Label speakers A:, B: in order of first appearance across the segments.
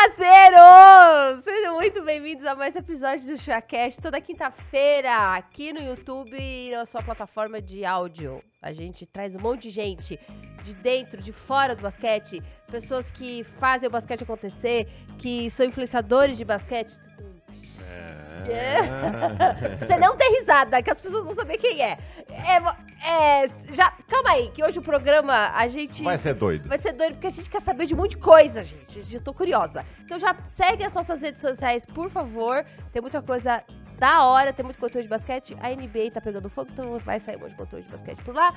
A: Caseiros! Sejam muito bem-vindos a mais um episódio do Showcast toda quinta-feira, aqui no YouTube e na sua plataforma de áudio. A gente traz um monte de gente de dentro, de fora do basquete, pessoas que fazem o basquete acontecer, que são influenciadores de basquete,
B: é.
C: Você não
A: tem risada, que as pessoas vão saber quem é. É, é. já, calma aí, que hoje o programa a gente. Vai ser doido. Vai ser doido, porque a gente quer saber de um monte de coisa, gente. Eu tô curiosa. Então já segue as nossas redes sociais, por favor. Tem muita coisa da hora, tem muito conteúdo de basquete. A NBA tá pegando fogo, então vai sair um monte de conteúdo de basquete por lá.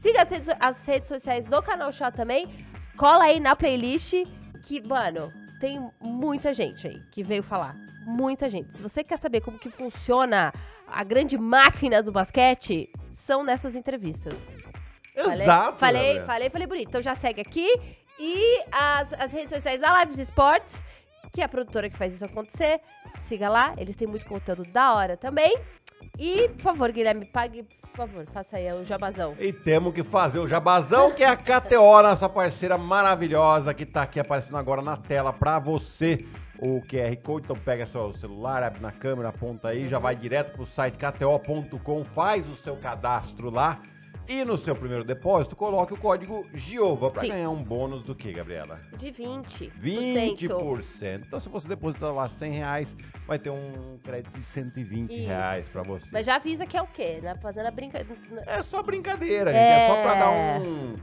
A: Siga as redes, as redes sociais do canal Chá também. Cola aí na playlist que, mano, tem muita gente aí que veio falar. Muita gente. Se você quer saber como que funciona a grande máquina do basquete, são nessas entrevistas. Exato. Falei, falei, falei, falei, bonito. Então já segue aqui e as, as redes sociais da Lives Esportes, que é a produtora que faz isso acontecer. Siga lá, eles têm muito conteúdo da hora também. E, por favor, Guilherme, pague por favor, faça aí o jabazão.
C: E temos que fazer o jabazão, que é a KTO, nossa parceira maravilhosa, que tá aqui aparecendo agora na tela para você. O QR Code, então pega seu celular, abre na câmera, aponta aí, já vai direto pro site kto.com, faz o seu cadastro lá e no seu primeiro depósito, coloque o código GIOVA para ganhar um bônus do que, Gabriela?
A: De 20%. 20%.
C: Então, se você depositar lá 100 reais, vai ter um crédito de 120 Isso. reais para você.
A: Mas já avisa que é o quê? Né? Fazendo a brincadeira. É só brincadeira, gente.
C: É, só para é. dar um.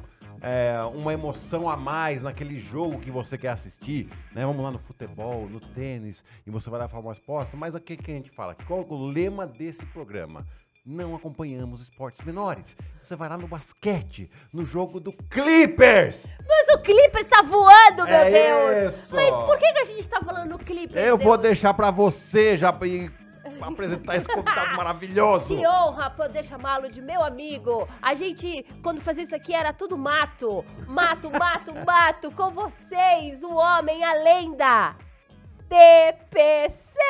C: É, uma emoção a mais naquele jogo que você quer assistir, né? Vamos lá no futebol, no tênis, e você vai lá falar uma resposta, mas o que, que a gente fala? Qual é o lema desse programa? não acompanhamos esportes menores. Você vai lá no basquete, no jogo do Clippers.
A: Mas o Clippers tá voando, meu é Deus. Isso. Mas por que, que a gente tá falando do Clippers? Eu Deus? vou
C: deixar para você já apresentar esse convidado maravilhoso. Que
A: honra poder chamá-lo de meu amigo. A gente, quando fazia isso aqui, era tudo mato. Mato, mato, mato. Com vocês, o homem, a lenda. TPC.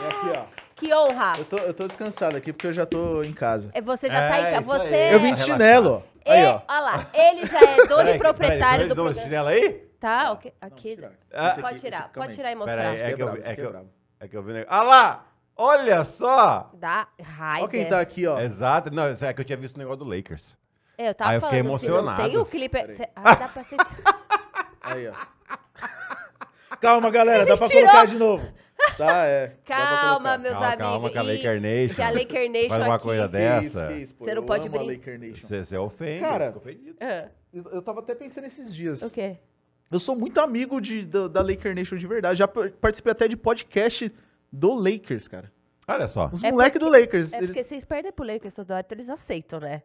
A: É aqui, ó. Que honra. Eu
D: tô, eu tô descansado aqui porque eu já tô em casa. É, você já tá em é, casa. Você... Eu vim de chinelo. Aí, ó. Olha lá,
A: ele já é dono e proprietário do programa. chinelo aí? Tá, ok. Ah. Aqui. Não, tirar. pode tirar, pode tirar e mostrar. é que
C: eu vi. É que eu, é que eu vi. o negócio. Ah lá! Olha só!
A: Dá raiva. Olha quem tá aqui,
C: ó. Exato. Não, é que eu tinha visto o negócio do Lakers.
B: É, eu tava Aí eu fiquei falando, assim, não emocionado. tem o clipe... Cê... Ah, dá pra sentir. Aí,
D: ó. Calma, galera, dá pra tirou. colocar de novo. Tá, é.
B: Calma, meus calma, amigos. Calma que a Lei Carnation. Que a Laker Nation faz uma aqui. coisa
D: dessa. você não pode brincar. Você ofende. Cara, é. eu, eu tava até pensando
A: esses dias. O quê?
D: Eu sou muito amigo de, da, da Laker Nation de verdade. Já participei até de podcast do Lakers, cara. Olha só. Os é moleques do Lakers. É eles... porque
A: vocês perdem pro Lakers toda hora, então eles aceitam, né?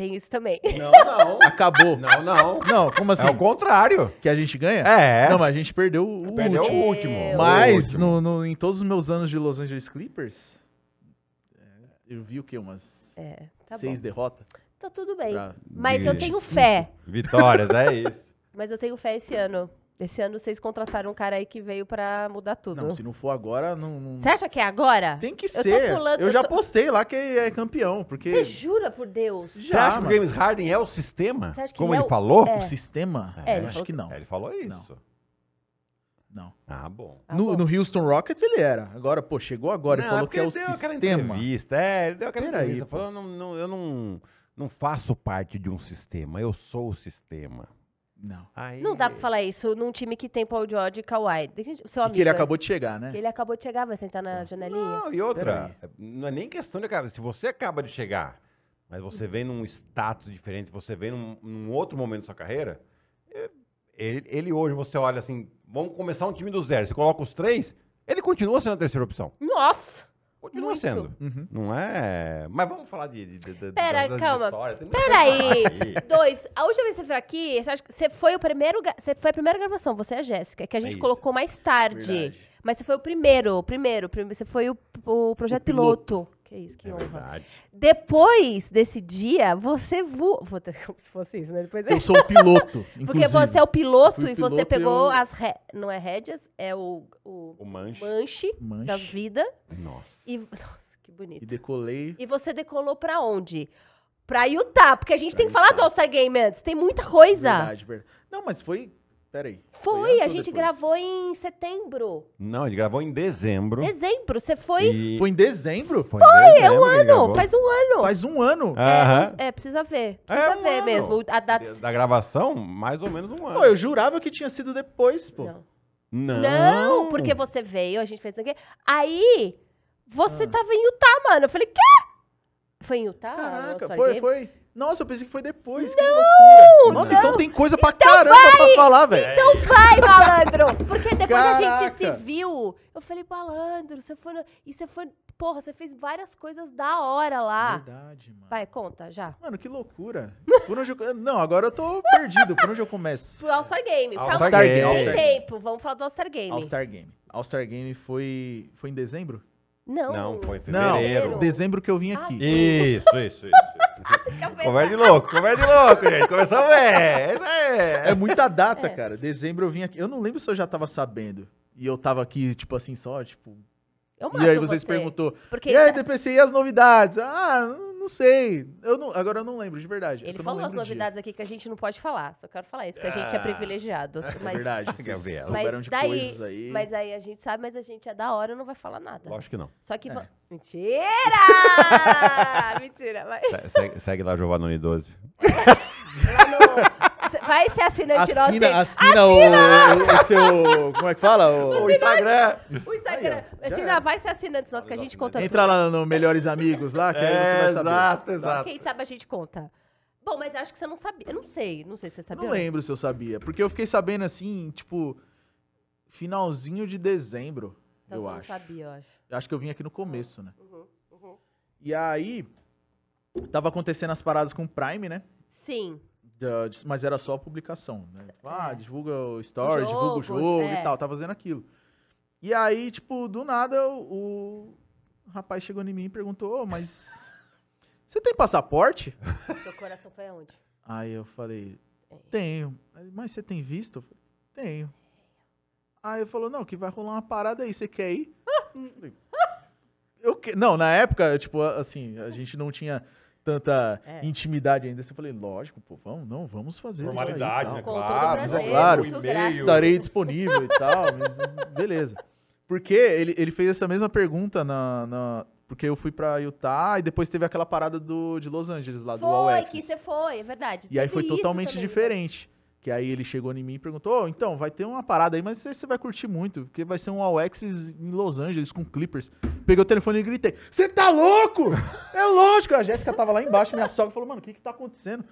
A: Tem isso também. Não, não.
D: Acabou. Não, não. Não, como assim? É o contrário. Que a gente ganha? É. Não, mas a gente perdeu o perdeu último. o último. É. Mas o último. No, no, em todos os meus anos de Los Angeles Clippers, é, eu vi o quê? Umas é, tá seis bom. derrotas?
A: Tá tudo bem. Pra... Mas Vixe. eu tenho fé.
D: Vitórias, é isso.
A: Mas eu tenho fé esse ano. Esse ano vocês contrataram um cara aí que veio pra mudar tudo. Não, se
D: não for agora, não. Você
A: acha que é agora? Tem que eu ser. Pulando, eu, eu já tô...
D: postei lá que é campeão, porque.
C: Você
A: jura por Deus? Já, Você acha que o James
D: Harden é o sistema?
A: Como ele, é o... falou? É. O
D: sistema?
A: É, é eu acho falou... que não.
C: É, ele falou isso. Não. Não. Ah, bom.
D: Ah, no, no Houston Rockets ele era. Agora, pô, chegou agora e falou que é o sistema. É, ele
C: deu aquela Pera entrevista. Aí, falou, não, não, eu não, não faço parte de um sistema, eu sou o sistema. Não. Aí... Não dá
A: pra falar isso num time que tem Paul George e Kawhi. Seu amigo, e que ele acabou de chegar, né? Que ele acabou de chegar, vai sentar na janelinha. Não, e outra,
C: não é nem questão de acabar. Se você acaba de chegar, mas você vem num status diferente, você vem num, num outro momento da sua carreira, é, ele, ele, hoje, você olha assim, vamos começar um time do zero, você coloca os três, ele continua sendo a terceira opção.
A: Nossa!
C: continua Muito. sendo. Uhum. Não é. Mas vamos falar de. de, de Pera, das, calma. Peraí.
A: Dois. A última vez que você veio aqui, você foi o primeiro. Você foi a primeira gravação, você e é a Jéssica, que a gente é colocou mais tarde. Verdade. Mas você foi o primeiro, primeiro, primeiro. Você foi o, o projeto o piloto. piloto. Que é isso, que é honra. Verdade. Depois desse dia, você voa. Vou ter como se fosse isso, né? Depois... Eu sou o piloto.
B: Porque você é o piloto e piloto você pegou eu...
A: as. Re... Não é rédeas, é o. O, o manche. manche. manche. da vida. Nossa. E... Nossa, que bonito. E decolei. E você decolou pra onde? Pra Utah, porque a gente pra tem que falar do All-Star Game antes. Tem muita coisa. Verdade,
D: verdade. Não, mas foi Peraí.
A: Foi, foi a gente depois? gravou em setembro.
D: Não,
C: a gente gravou em dezembro.
A: Dezembro, você foi. E...
C: Foi em dezembro? Foi, foi em dezembro é um ano, faz
A: um ano. Faz um ano. É, é precisa ver. Precisa é um ver ano. mesmo. A data...
C: Da gravação,
D: mais ou menos um ano. Pô, eu jurava que tinha sido depois, pô. Não. Não,
C: Não porque
A: você veio, a gente fez o quê? Aí, você ah. tava em Utah, mano. Eu falei, quê? Foi em Utah? Caraca, foi,
D: foi. Nossa, eu pensei que foi depois. Não, Nossa, então não. então tem coisa pra então caramba vai, pra falar, velho. Então vai, malandro. Porque depois Caraca. a gente se
A: viu, eu falei, malandro, você foi. E você foi. Porra, você fez várias coisas da hora lá. Verdade, mano. Vai, conta já. Mano, que loucura.
D: Por onde eu, não, agora eu tô perdido. Por onde eu começo?
A: Pro All-Star Game. All Star Game. tem tempo. Vamos falar do All-Star Game. All-Star
D: Game. All-Star Game foi, foi em dezembro? Não. Não, foi em fevereiro. Não, dezembro que eu vim aqui. Ah, isso, isso, isso.
C: Conversa de louco, conversa de louco, gente. Começamos, é,
D: é. É muita data, é. cara. Dezembro eu vim aqui. Eu não lembro se eu já tava sabendo. E eu tava aqui, tipo assim, só, tipo. Eu mato e aí vocês você. perguntou. Porque... E aí, tá DPC, e as novidades? Ah, não não sei.
A: Eu não, agora eu não lembro,
D: de verdade. É Ele é falou as novidades
A: aqui que a gente não pode falar. Só quero falar isso, que a gente é ah. privilegiado. É mas, é verdade, Gabriel. Souberam de daí, coisas aí. Mas aí a gente sabe, mas a gente é da hora não vai falar nada. Acho que não. Só que. É. Mentira! Mentira! Mas... Segue,
C: segue lá, Giovanni 12.
A: lá no vai ser assinante assina, nosso. Assina, assina, o, o,
D: seu. Como é que fala? O,
C: o
A: Instagram. O Instagram. Aí, assina, é. vai ser assinante nosso, que a gente conta Entra tudo.
D: lá no Melhores Amigos lá, que é, aí você vai saber. Exato, tá. exato. Quem
A: sabe a gente conta. Bom, mas acho que você não sabia. Eu não sei, não sei se você sabia. Não lembro
D: se eu sabia, porque eu fiquei sabendo assim, tipo, finalzinho de dezembro, então, eu você acho. Não sabia, eu acho. Eu acho que eu vim aqui no começo, né?
B: Uhum, uhum.
D: E aí, tava acontecendo as paradas com o Prime, né? Sim mas era só publicação, né? Tipo, ah, é. divulga o story, divulga o jogo é. e tal, tá fazendo aquilo. E aí, tipo, do nada, o, o rapaz chegou em mim e perguntou, oh, mas você tem passaporte?
A: Seu coração foi aonde?
D: Aí eu falei, é. tenho. Mas você tem visto? tenho. Aí ele falou, não, que vai rolar uma parada aí, você quer ir? eu que... Não, na época, tipo, assim, a gente não tinha tanta é. intimidade ainda. Você eu falei, lógico, pô, vamos, não, vamos fazer Formalidade, isso aí, né? Claro, prazer, claro, estarei disponível e tal, beleza. Porque ele, ele fez essa mesma pergunta na, na porque eu fui para Utah e depois teve aquela parada do, de Los Angeles lá, foi, do All Foi,
A: que você foi, é verdade. E aí foi totalmente também, né?
D: diferente. Né? Que aí ele chegou em mim e perguntou: oh, então, vai ter uma parada aí, mas você, você vai curtir muito, porque vai ser um All em Los Angeles com Clippers. Peguei o telefone e gritei: Você tá louco? é lógico! A Jéssica tava lá embaixo, minha sogra falou: Mano, o que que tá acontecendo?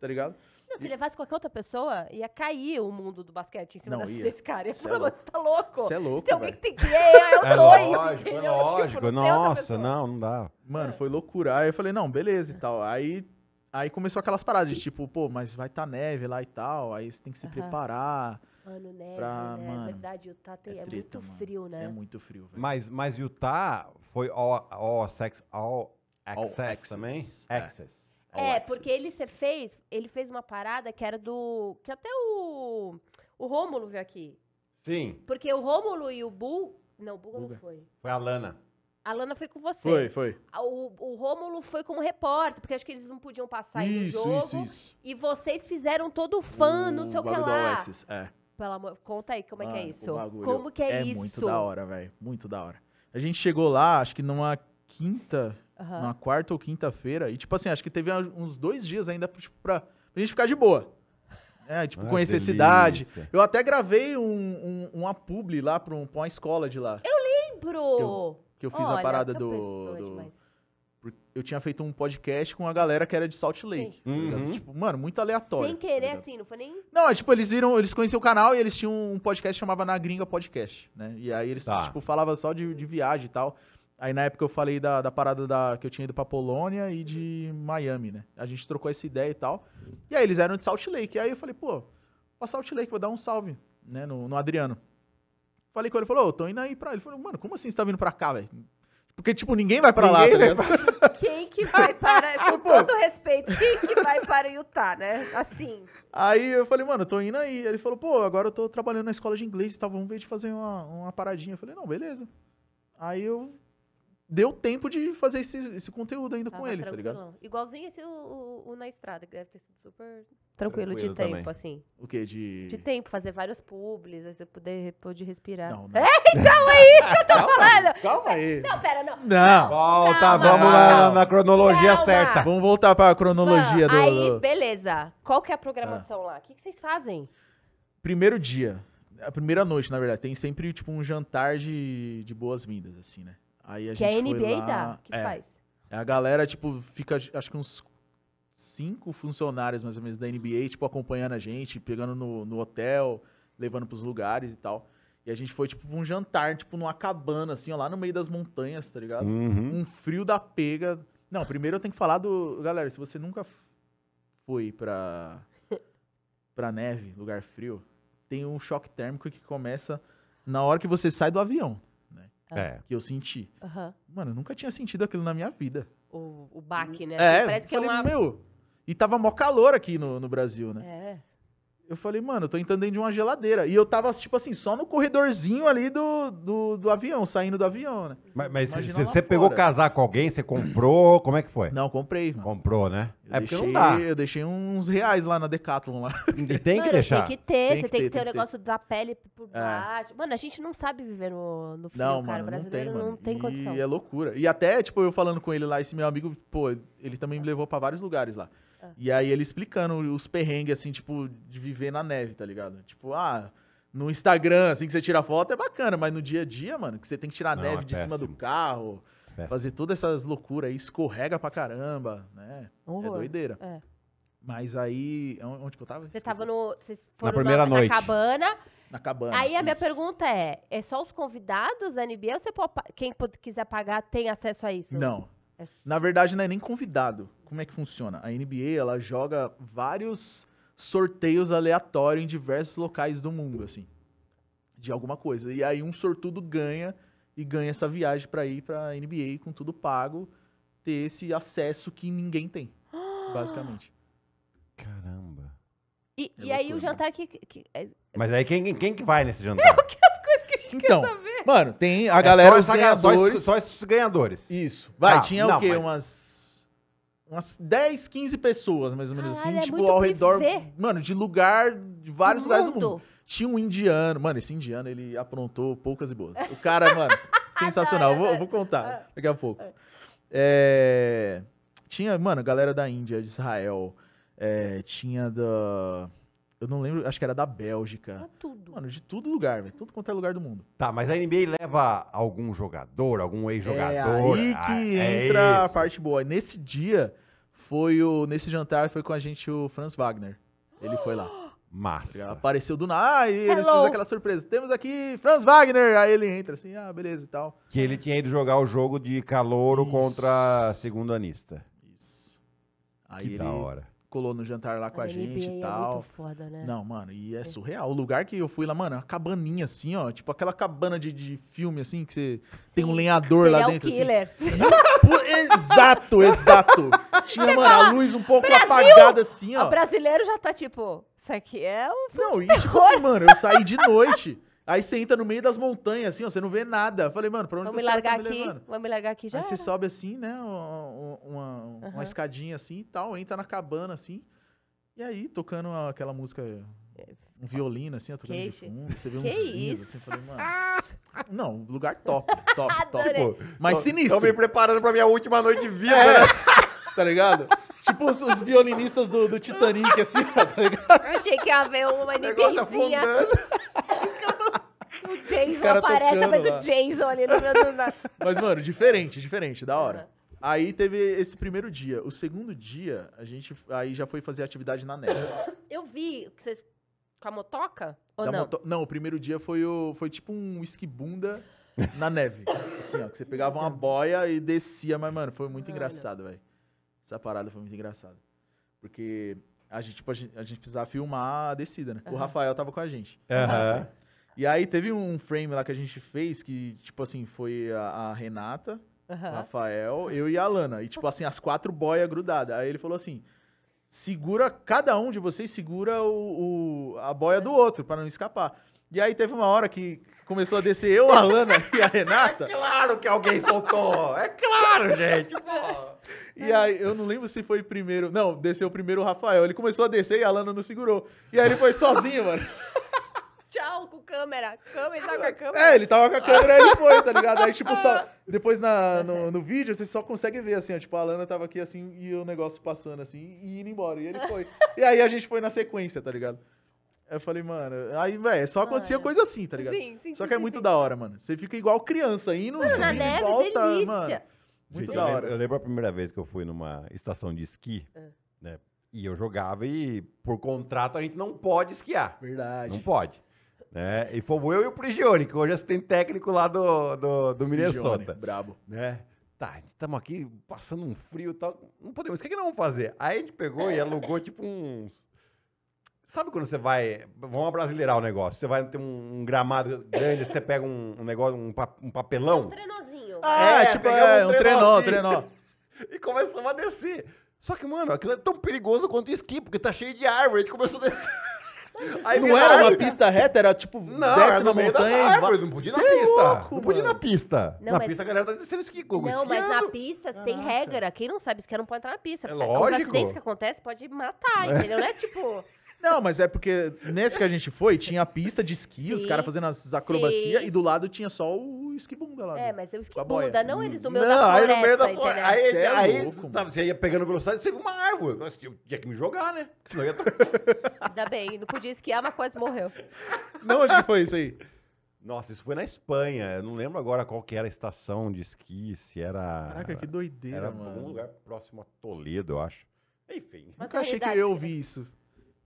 D: Tá ligado?
A: Não, se e... levasse qualquer outra pessoa, ia cair o mundo do basquete em cima não, desse, desse cara. Ia falar, é você tá louco? Você é louco, Tem alguém que tem que
B: ir, é, eu é Lógico, é lógico, tipo, nossa,
D: não, não dá. Mano, é. foi loucura. Aí eu falei, não, beleza e tal. Aí Aí começou aquelas paradas de tipo, pô, mas vai estar tá neve lá e tal, aí você tem que se
A: preparar. Mano, neve, Pra- né? É mano, tá é verdade, Utah tem, é, treta, muito mano. frio, né? É muito
C: frio, velho. Mas, mas Utah tá, foi all, all, sex, all All access também? é. Access.
A: É, porque ele se fez, ele fez uma parada que era do. Que até o. O Rômulo veio aqui. Sim, Porque o Rômulo e o Bull. Não, o Bull não foi. foi a Lana. A Lana foi com você. Foi, foi. O, o Rômulo foi como repórter, porque acho que eles não podiam passar isso, aí no jogo. Isso, isso. E vocês fizeram todo fã, o não sei o que lá. Alexis, é. Pelo amor, conta aí como ah, é que é isso. Como que é, é isso? É muito da hora,
D: velho. Muito da hora. A gente chegou lá, acho que numa quinta, uhum. numa quarta ou quinta-feira. E, tipo assim, acho que teve uns dois dias ainda tipo, pra, pra gente ficar de boa. É, tipo, ah, conhecer a cidade. Eu até gravei um, um, uma publi lá pra, um, pra uma escola de lá.
A: Eu lembro! Eu, que eu fiz Olha, a parada do.
D: do... Eu tinha feito um podcast com a galera que era de Salt Lake. Tá uhum. Tipo, mano, muito aleatório. Sem tá querer, tá
A: assim, não foi nem.
D: Não, é, tipo, eles viram, eles conheciam o canal e eles tinham um podcast que chamava Na Gringa Podcast, né? E aí eles, tá. tipo, falavam só de, de viagem e tal. Aí na época eu falei da, da parada da, que eu tinha ido pra Polônia e de Miami, né? A gente trocou essa ideia e tal. E aí eles eram de Salt Lake. E aí eu falei, pô, pra Salt Lake, vou dar um salve, né, no, no Adriano. Falei com ele, falou, oh, tô indo aí pra... Ele falou, mano, como assim você tá vindo pra cá, velho? Porque, tipo, ninguém vai pra ninguém tá lá, tá ligado?
A: Quem que vai para... Com tipo, todo respeito, quem que vai para Utah, né? Assim.
D: Aí eu falei, mano, tô indo aí. Ele falou, pô, agora eu tô trabalhando na escola de inglês e tal, vamos ver de fazer uma, uma paradinha. Eu falei, não, beleza. Aí eu deu tempo de fazer esse, esse conteúdo ainda ah, com ele, tá ligado?
A: Igualzinho esse o, o, o, Na Estrada, que deve ter sido super
D: Tranquilo, Tranquilo de tempo, também.
B: assim.
A: O quê? De... De tempo, fazer vários publis, aí você poder, poder respirar. Não, não. É, calma aí, que eu tô calma falando. calma aí. Não, pera, não. Não. Volta, calma, vamos lá na cronologia calma. certa. Vamos voltar pra cronologia do... Aí, beleza. Qual que é a programação ah. lá? O que, que vocês fazem?
D: Primeiro dia. A primeira noite, na verdade. Tem sempre, tipo, um jantar de, de boas-vindas, assim, né? Aí a que é gente a NBA lá... dá, que é. faz? É, a galera, tipo, fica, acho que uns cinco funcionários, mais ou menos, da NBA, tipo, acompanhando a gente, pegando no, no hotel, levando pros lugares e tal. E a gente foi, tipo, um jantar, tipo, numa cabana, assim, ó, lá no meio das montanhas, tá ligado? Uhum. Um frio da pega. Não, primeiro eu tenho que falar do... Galera, se você nunca foi pra... pra neve, lugar frio, tem um choque térmico que começa na hora que você sai do avião, né? É. Que eu senti. Uhum. Mano, eu nunca tinha sentido aquilo na minha vida.
A: O, o baque, né? É, Parece que é falei, é uma... meu,
D: e tava mó calor aqui no, no Brasil, né? É. Eu falei, mano, eu tô entrando dentro de uma geladeira. E eu tava, tipo assim, só no corredorzinho ali do, do, do avião, saindo do avião, né?
C: Mas, mas você pegou casar com alguém, você comprou, como é que foi? Não,
D: comprei, mano. Comprou, né? Eu é deixei, porque não dá. Eu deixei uns reais lá na Decathlon lá. E tem que deixar. Tem que ter, tem você que tem que ter, o negócio
A: ter. da pele por é. baixo. É. Mano, a gente não sabe viver no, no frio, não, cara. Mano, o brasileiro não tem, não tem e condição. E é
D: loucura. E até, tipo, eu falando com ele lá, esse meu amigo, pô, ele também me levou pra vários lugares lá. Ah. E aí ele explicando os perrengues, assim, tipo, de viver na neve, tá ligado? Tipo, ah, no Instagram, assim, que você tira foto é bacana, mas no dia a dia, mano, que você tem que tirar a neve é de péssimo. cima do carro, péssimo. fazer todas essas loucuras aí, escorrega pra caramba, né?
A: Um é doideira. É.
D: Mas aí, onde que eu tava?
A: Você tava no, vocês foram na primeira no, noite. na cabana...
D: Na cabana. Aí a
A: minha pergunta é: é só os convidados da NBA ou você pode, quem quiser pagar tem acesso a isso?
D: Não. Na verdade, não é nem convidado. Como é que funciona? A NBA, ela joga vários sorteios aleatórios em diversos locais do mundo, assim. De alguma coisa. E aí um sortudo ganha e ganha essa viagem para ir pra NBA com tudo pago, ter esse acesso que ninguém tem, basicamente.
A: Caramba. E, é e aí o né? jantar que, que... É
D: Mas aí quem, quem que vai nesse
C: jantar?
A: o que as coisas que a gente então, quer saber.
D: Mano, tem a é galera, só os ganhadores. Só, esses ganhadores. Isso. Vai, tá, tinha não, o quê? mas- Umas. Umas 10, 15 pessoas, mais ou menos Caralho, assim. é tipo, muito ao redor. Mano, de lugar. De vários lugares do mundo. Tinha um indiano. Mano, esse indiano, ele aprontou poucas e boas. O cara, mano, sensacional. Vou, vou contar ah, daqui a pouco. Ah. É, Tinha, mano, galera da Índia, de Israel. é, Tinha da. Eu não lembro, acho que era da Bélgica. É tudo. Mano, de todo lugar, velho. Tudo quanto é lugar do mundo. Tá, mas a NBA
C: leva algum jogador, algum ex-jogador. É aí ah, que ah, entra é a
D: parte boa. Nesse dia, foi o. Nesse jantar foi com a gente o Franz Wagner. Ele foi lá. Massa. Ele apareceu do nada, ah, e eles fizeram aquela surpresa. Temos aqui Franz Wagner. Aí ele entra assim, ah, beleza e tal.
C: Que ele tinha ido jogar o jogo de calouro Isso. contra segundo anista. Isso.
D: Aí que ele... da hora colou no jantar lá com a, a gente e é tal. É muito foda, né? Não, mano, e é, é surreal. O lugar que eu fui lá, mano, é uma cabaninha assim, ó, tipo aquela cabana de, de filme assim que você tem um lenhador lá é dentro killer. assim. exato, exato. Tinha, mano, fala, a luz um pouco Brasil! apagada assim, ó. O
A: brasileiro já tá tipo, isso aqui é um
D: Não, isso tipo assim, mano, eu saí de noite. Aí você entra no meio das montanhas, assim, ó, você não vê nada. Eu falei, mano, pra onde vamos me largar tá me aqui, levando?
A: Vamos me largar aqui já. Aí era. você sobe assim, né? Uma,
D: uma, uhum. uma, escadinha assim e tal, entra na cabana assim. E aí, tocando aquela música, um violino, assim, ó, tocando Queixe. de fundo. Você vê que uns isso? assim, falei, mano. Não, lugar top, top, top. Pô, mas sinistro. Tô me preparando pra minha última noite de vida, é. Né? tá ligado? Tipo os, os, violinistas do, do Titanic, assim, ó, tá
A: ligado? Eu achei que ia haver uma ninguém. o Jason aparece, mas lá. o Jason ali no meu
D: Mas, mano, diferente, diferente, da hora. Uhum. Aí teve esse primeiro dia. O segundo dia, a gente aí já foi fazer atividade na neve.
A: Eu vi que vocês. Com a motoca? Ou da não? Moto...
D: Não, o primeiro dia foi, o... foi tipo um esquibunda na neve. Assim, ó. Que você pegava uma boia e descia. Mas, mano, foi muito engraçado, velho. Essa parada foi muito engraçada. Porque a gente, tipo, a gente, a gente precisava filmar a descida, né? Uhum. O Rafael tava com a gente. Uhum. Assim, e aí teve um frame lá que a gente fez que, tipo assim, foi a, a Renata, uhum. o Rafael, eu e a Lana. E, tipo assim, as quatro boias grudadas. Aí ele falou assim: segura, cada um de vocês segura o, o a boia do outro para não escapar. E aí teve uma hora que começou a descer eu, a Lana e a Renata. É claro que alguém soltou! É claro, gente!
B: Pô. E aí,
D: eu não lembro se foi primeiro. Não, desceu primeiro o Rafael. Ele começou a descer e a Lana não segurou. E aí ele foi sozinho, mano.
A: tchau com câmera. Câmera, ele tá tava com a câmera. É, ele tava com a câmera e ele
D: foi, tá ligado? Aí, tipo, só. Ah. Depois na, no, no vídeo, vocês só conseguem ver, assim, ó, tipo, a Alana tava aqui assim e o negócio passando assim e indo embora. E ele foi. E aí a gente foi na sequência, tá ligado? Eu falei, mano, aí, velho, só acontecia ah, coisa assim, tá ligado? Sim, sim, só que é muito sim. da hora, mano. Você fica igual criança, aí
B: no volta, delícia. mano. Muito Gente, da hora. Eu lembro, eu
D: lembro, a primeira vez que eu fui numa
C: estação de esqui, é. né? E eu jogava e, por contrato, a gente não pode esquiar. Verdade. Não pode. Né? E fomos eu e o Prigione, que hoje é assistente técnico lá do, do, do Minnesota. Prigione, brabo. Né? Tá, estamos aqui passando um frio e tal. Não podemos. O que, que nós vamos fazer? Aí a gente pegou e alugou tipo uns. Sabe quando você vai. Vamos brasileirar o negócio. Você vai ter um, um gramado grande, você pega um, um negócio, um, um papelão. Um
B: trenozinho. Ah, é, tipo, é, um, um trenó, trenó. e começamos a
C: descer. Só que, mano, aquilo é tão perigoso quanto esqui, porque tá cheio de árvore. A gente começou a descer. Aí
B: não era uma
D: pista reta, era tipo não, desce na montanha. Árvore, não podia ir na é pista. Louco, não podia ir na pista. Não, na mas... pista
A: a galera tá descendo de Kiko. Não, mas na pista Caraca. tem regra. Quem não sabe, esse não pode entrar na pista. É, é lógico. Os acidentes que acontecem pode matar, é. entendeu? Não é tipo.
D: Não, mas é porque nesse que a gente foi, tinha a pista de esqui, os caras fazendo as acrobacias, e do lado tinha só o
A: esquibunda lá. É, mas é o Bunda, não eles do hum. meu não, da aí no meio da floresta. Aí, Aí, é aí louco,
D: tava- tá, você ia
C: pegando velocidade e você viu uma árvore. Nossa, assim, eu tinha que me jogar, né? Senão ia...
A: Ainda bem, não podia esquiar, mas quase morreu.
C: Não, onde que foi isso aí? Nossa, isso foi na Espanha. Eu não lembro agora qual que era a estação de esqui, se era... Caraca, que doideira, Era algum lugar próximo a Toledo, eu acho.
A: Enfim. Mas Nunca achei que eu realidade, é ia
D: ouvir isso.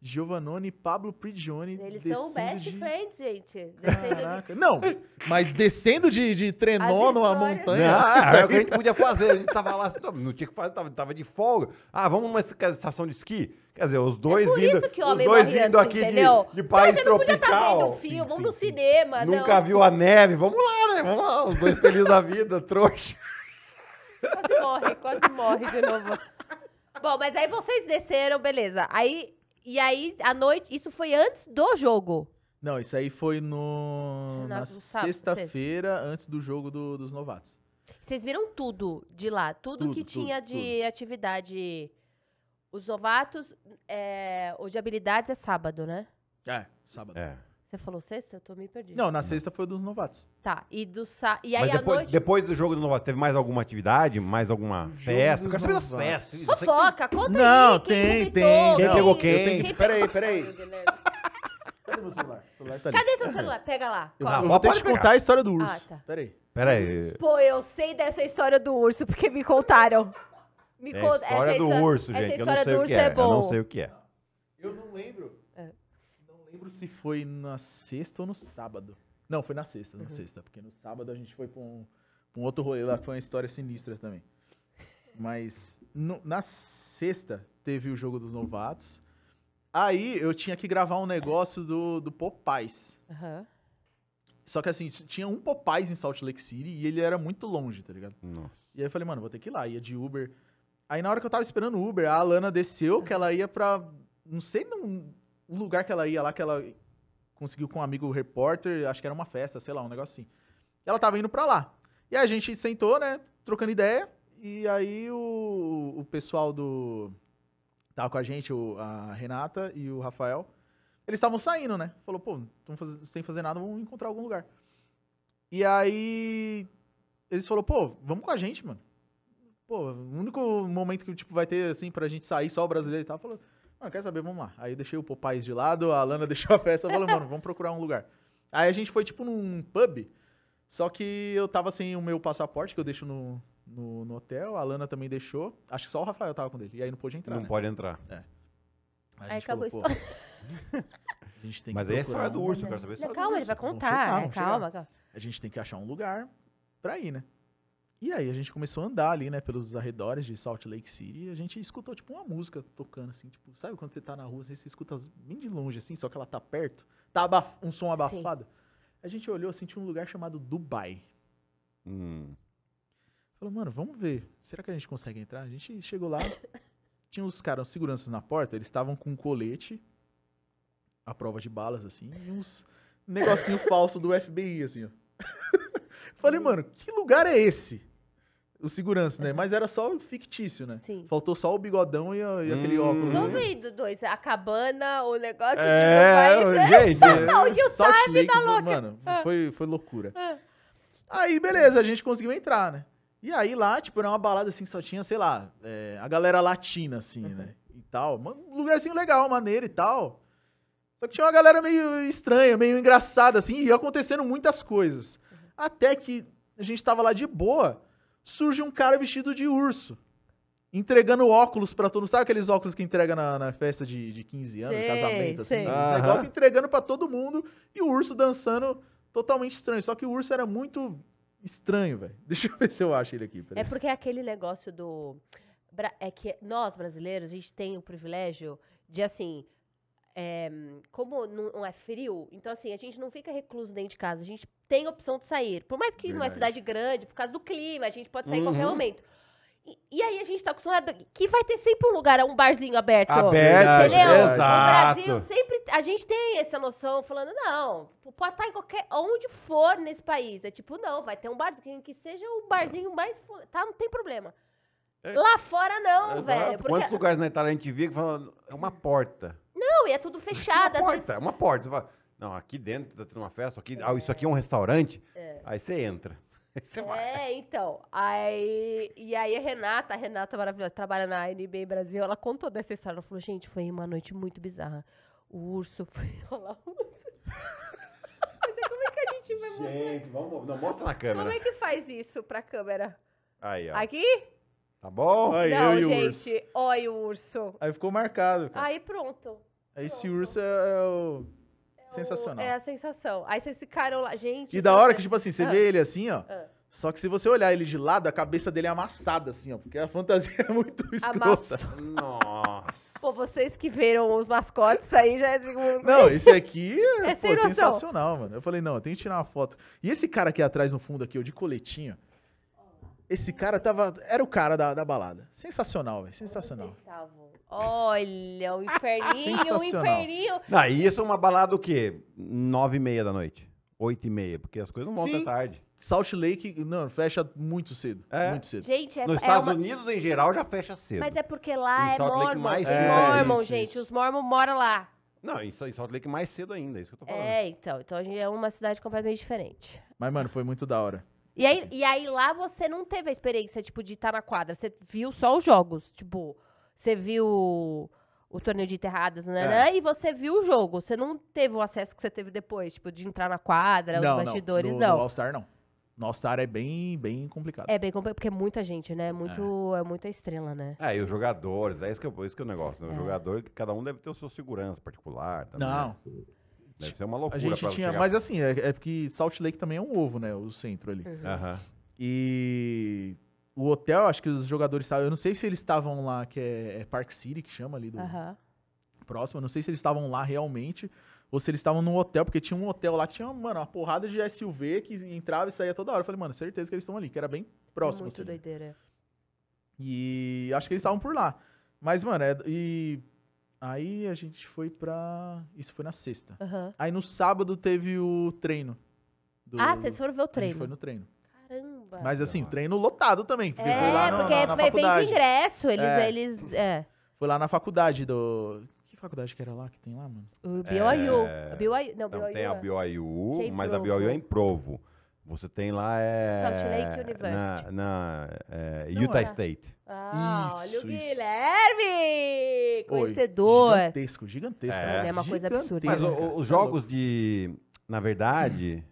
D: Giovannone e Pablo Prigioni. Eles
C: são
A: best de... friends, gente. Caraca.
D: Não, mas descendo de,
C: de trenó As numa montanha. Ah, é o que a gente podia fazer. A gente tava lá, assim, não tinha que fazer, tava, tava de folga. Ah, vamos numa estação de esqui? Quer dizer, os dois é vindo, os dois vindo assim, aqui de, de país tá não, tropical. Não podia estar vendo filme, vamos sim, no
A: cinema. Nunca não. viu a
C: neve, vamos
A: lá, né? Vamos lá, os
C: dois felizes da vida, trouxa.
A: Quase morre, quase morre de novo. Bom, mas aí vocês desceram, beleza. Aí e aí, à noite, isso foi antes
D: do jogo. Não, isso aí foi no. Na, na sexta-feira, antes do jogo do, dos novatos.
A: Vocês viram tudo de lá, tudo, tudo que tudo, tinha de tudo. atividade. Os novatos, é, o de habilidades é sábado, né?
D: É, sábado. É.
A: Você falou sexta? Eu tô meio perdido. Não, na sexta
D: foi o dos novatos.
A: Tá, e do sa... E aí Mas depois, à noite.
C: depois do jogo do novato, teve mais alguma atividade? Mais alguma festa? Eu quero saber das festas.
B: Eu
A: Fofoca, conta Não, tem, quem tem. convidou, Quem pegou quem? Eu Peraí, peraí.
B: Cadê meu celular? O celular tá ali. Cadê seu celular? Pega lá. Eu, Ah, eu vou pode ter que pegar. contar a história do ah, urso. Ah, tá. Peraí.
C: Pera
A: Pô, eu sei dessa história do urso porque me contaram. Me É a conta-
C: história essa do histo- urso, essa gente. Eu não sei do o urso que é. é Eu não sei o que é.
B: Eu não lembro
D: lembro se foi na sexta ou no sábado. Não, foi na sexta, na uhum. sexta, porque no sábado a gente foi pra um, pra um outro rolê lá, que foi uma história sinistra também. Mas no, na sexta teve o jogo dos novatos. Aí eu tinha que gravar um negócio do, do popais Uhum. Só que assim, tinha um popais em Salt Lake City e ele era muito longe, tá ligado? Nossa. E aí eu falei, mano, vou ter que ir lá. Ia de Uber. Aí na hora que eu tava esperando o Uber, a Alana desceu, que ela ia pra. Não sei, não um lugar que ela ia lá, que ela conseguiu com um amigo repórter, acho que era uma festa, sei lá, um negócio assim. Ela tava indo pra lá. E a gente sentou, né, trocando ideia, e aí o, o pessoal do... Tava com a gente, o, a Renata e o Rafael. Eles estavam saindo, né? Falou, pô, faz... sem fazer nada, vamos encontrar algum lugar. E aí eles falaram, pô, vamos com a gente, mano. Pô, o único momento que tipo, vai ter, assim, pra gente sair, só o brasileiro e tal, falou, Mano, ah, quer saber? Vamos lá. Aí eu deixei o Popais de lado, a Lana deixou a festa e falou, mano, vamos procurar um lugar. Aí a gente foi, tipo, num pub, só que eu tava sem o meu passaporte, que eu deixo no, no, no hotel, a Lana também deixou. Acho que só o Rafael tava com ele. E aí não pôde entrar. Não né? pode entrar. É. Aí,
B: aí acabou falou, a história.
D: a gente tem que Mas é a história do urso, eu quero saber a história
A: Calma, ele vai contar. Né? Vamos
D: chegar, calma, calma. A gente tem que achar um lugar pra ir, né? E aí a gente começou a andar ali, né, pelos arredores de Salt Lake City e a gente escutou, tipo, uma música tocando, assim, tipo, sabe quando você tá na rua, assim, você escuta bem de longe, assim, só que ela tá perto, tá um som abafado. Sim. A gente olhou, assim, tinha um lugar chamado Dubai. Hum. Falou, mano, vamos ver, será que a gente consegue entrar? A gente chegou lá, tinha os caras, os seguranças na porta, eles estavam com um colete, a prova de balas, assim, e uns negocinho falso do FBI, assim, ó. Falei, mano, que lugar é esse? O segurança, né? Uhum. Mas era só fictício, né? Sim. Faltou só o bigodão e, a, e aquele hum. óculos. Né?
A: Duvido, dois. A cabana, o negócio é, que não vai... Gente, é, o que o sabe da louca. Mano, ah. foi,
D: foi loucura.
A: Ah. Aí,
D: beleza, a gente conseguiu entrar, né? E aí lá, tipo, era uma balada assim, só tinha, sei lá, é, a galera latina, assim, né? uhum. né? E tal. Um lugarzinho legal, maneiro e tal. Só que tinha uma galera meio estranha, meio engraçada, assim, e acontecendo muitas coisas. Uhum. Até que a gente tava lá de boa surge um cara vestido de urso, entregando óculos para todo mundo. Sabe aqueles óculos que entrega na, na festa de, de 15 anos, casamento, assim? Sei. negócio entregando para todo mundo e o urso dançando totalmente estranho. Só que o urso era muito estranho, velho. Deixa eu ver se eu acho ele aqui. Peraí. É
A: porque é aquele negócio do. É que nós brasileiros, a gente tem o privilégio de, assim, é, como não é frio, então assim, a gente não fica recluso dentro de casa, a gente tem opção de sair. Por mais que não é cidade grande, por causa do clima, a gente pode sair uhum. em qualquer uhum. momento. E, e, aí a gente tá acostumado que vai ter sempre um lugar, um barzinho aberto. Aberto, entendeu? Exato. No Brasil sempre a gente tem essa noção falando não, pode estar tá em qualquer onde for nesse país. É tipo, não, vai ter um barzinho que seja o barzinho mais tá, não tem problema. É. Lá fora não, é, velho. Porque... Quantos lugares
C: na Itália a gente vê que é uma porta.
A: Não, e é tudo fechado. uma porta,
C: é uma porta. Você fala, não, aqui dentro tá tendo uma festa, aqui, é. ah, isso aqui é um restaurante. É. Aí você entra. você é,
A: vai. então. Aí, e aí a Renata, a Renata maravilhosa, trabalha na NBA Brasil, ela contou dessa história. Ela falou, gente, foi uma noite muito bizarra. O urso foi. lá, o é como é que a gente vai
C: mostrar? Gente, vamos. Não, mostra na câmera. Como é
A: que faz isso pra câmera?
D: Aí,
C: ó.
A: Aqui?
D: Tá bom? Aí,
C: não, eu gente,
A: e o urso. Olha o urso.
D: Aí ficou marcado. Cara.
A: Aí pronto.
D: Aí esse urso é, é o. É sensacional. O, é
A: a sensação. Aí vocês ficaram lá, gente. E da hora que, tipo assim, você ah. vê ele assim, ó. Ah.
D: Só que se você olhar ele de lado, a cabeça dele é amassada, assim, ó. Porque a fantasia é muito escrota. Nossa.
A: Pô, vocês que viram os mascotes aí já é. Não, esse
D: aqui é, é pô, sensacional, mano. Eu falei, não, tem que tirar uma foto. E esse cara aqui atrás, no fundo, aqui, ó, de coletinha. Esse cara tava. Era o cara da, da balada. Sensacional, velho.
A: Sensacional. Olha, o inferninho, o inferninho.
D: Não, e isso é uma
C: balada o quê? Nove e meia da noite. Oito e meia, porque as coisas não voltam Sim. tarde. Salt
D: Lake, não, fecha muito cedo. É. Muito
C: cedo.
A: Gente, é, Nos é Estados uma... Unidos, em geral, já fecha cedo. Mas é porque lá é mormon. Mais é, mormon, isso, gente. Isso. Os mormon moram lá. Não,
D: em Salt Lake mais cedo ainda, é isso que
C: eu tô falando.
A: É, então. Então a gente é uma cidade completamente diferente.
D: Mas, mano, foi muito da hora.
A: E aí, e aí lá você não teve a experiência, tipo, de estar tá na quadra. Você viu só os jogos. Tipo, você viu o torneio de enterradas, né? É. Né, e você viu o jogo. Você não teve o acesso que você teve depois, tipo, de entrar na quadra, não, os bastidores, não. No, não. No
D: All-Star, não. No All-Star é bem, bem complicado.
C: É
A: bem complicado, porque é muita gente, né? É muito, é. é muita estrela, né?
D: É, e os
C: jogadores, é isso que, é, isso que é o negócio, né? O é. jogador, cada um deve ter o seu segurança particular. Também, não. Né? Deve ser uma loucura. A gente tinha, mas
D: assim, é, é, porque Salt Lake também é um ovo, né? O centro ali. Uhum. Uhum. E o hotel, acho que os jogadores estavam. Eu não sei se eles estavam lá, que é, é, Park City que chama ali do uhum. próximo. Eu não sei se eles estavam lá realmente. Ou se eles estavam num hotel, porque tinha um hotel lá que tinha, mano, uma porrada de SUV que entrava e saía toda hora. Eu falei, mano, certeza que eles estão ali, que era bem próximo. Muito assim. Né? doideira. E acho que eles estavam por lá. Mas, mano, é, e Aí a gente foi pra. Isso foi na sexta. Uhum. Aí no sábado teve o treino. do- Ah, vocês foram
B: ver o A gente foi no
D: treino. Caramba. Mas assim, treino lotado também. Porque é, foi lá é, na, porque na, na faculdade. de ingresso, eles, É.
A: eles, é.
D: Foi lá na faculdade do. Que faculdade que era lá que tem lá, mano?
A: O BYU, É. BYU, não, Então tem a é.
C: BYU, mas a provo. BYU é em provo. Você tem lá é. Salt Lake University.
D: Na, na é,
A: Utah é. State. Ah, isso, olha o Guilherme! Conhecedor. Oi,
D: gigantesco, gigantesco. É, é uma coisa absurda. Mas o, tá os
C: jogos de. Na verdade,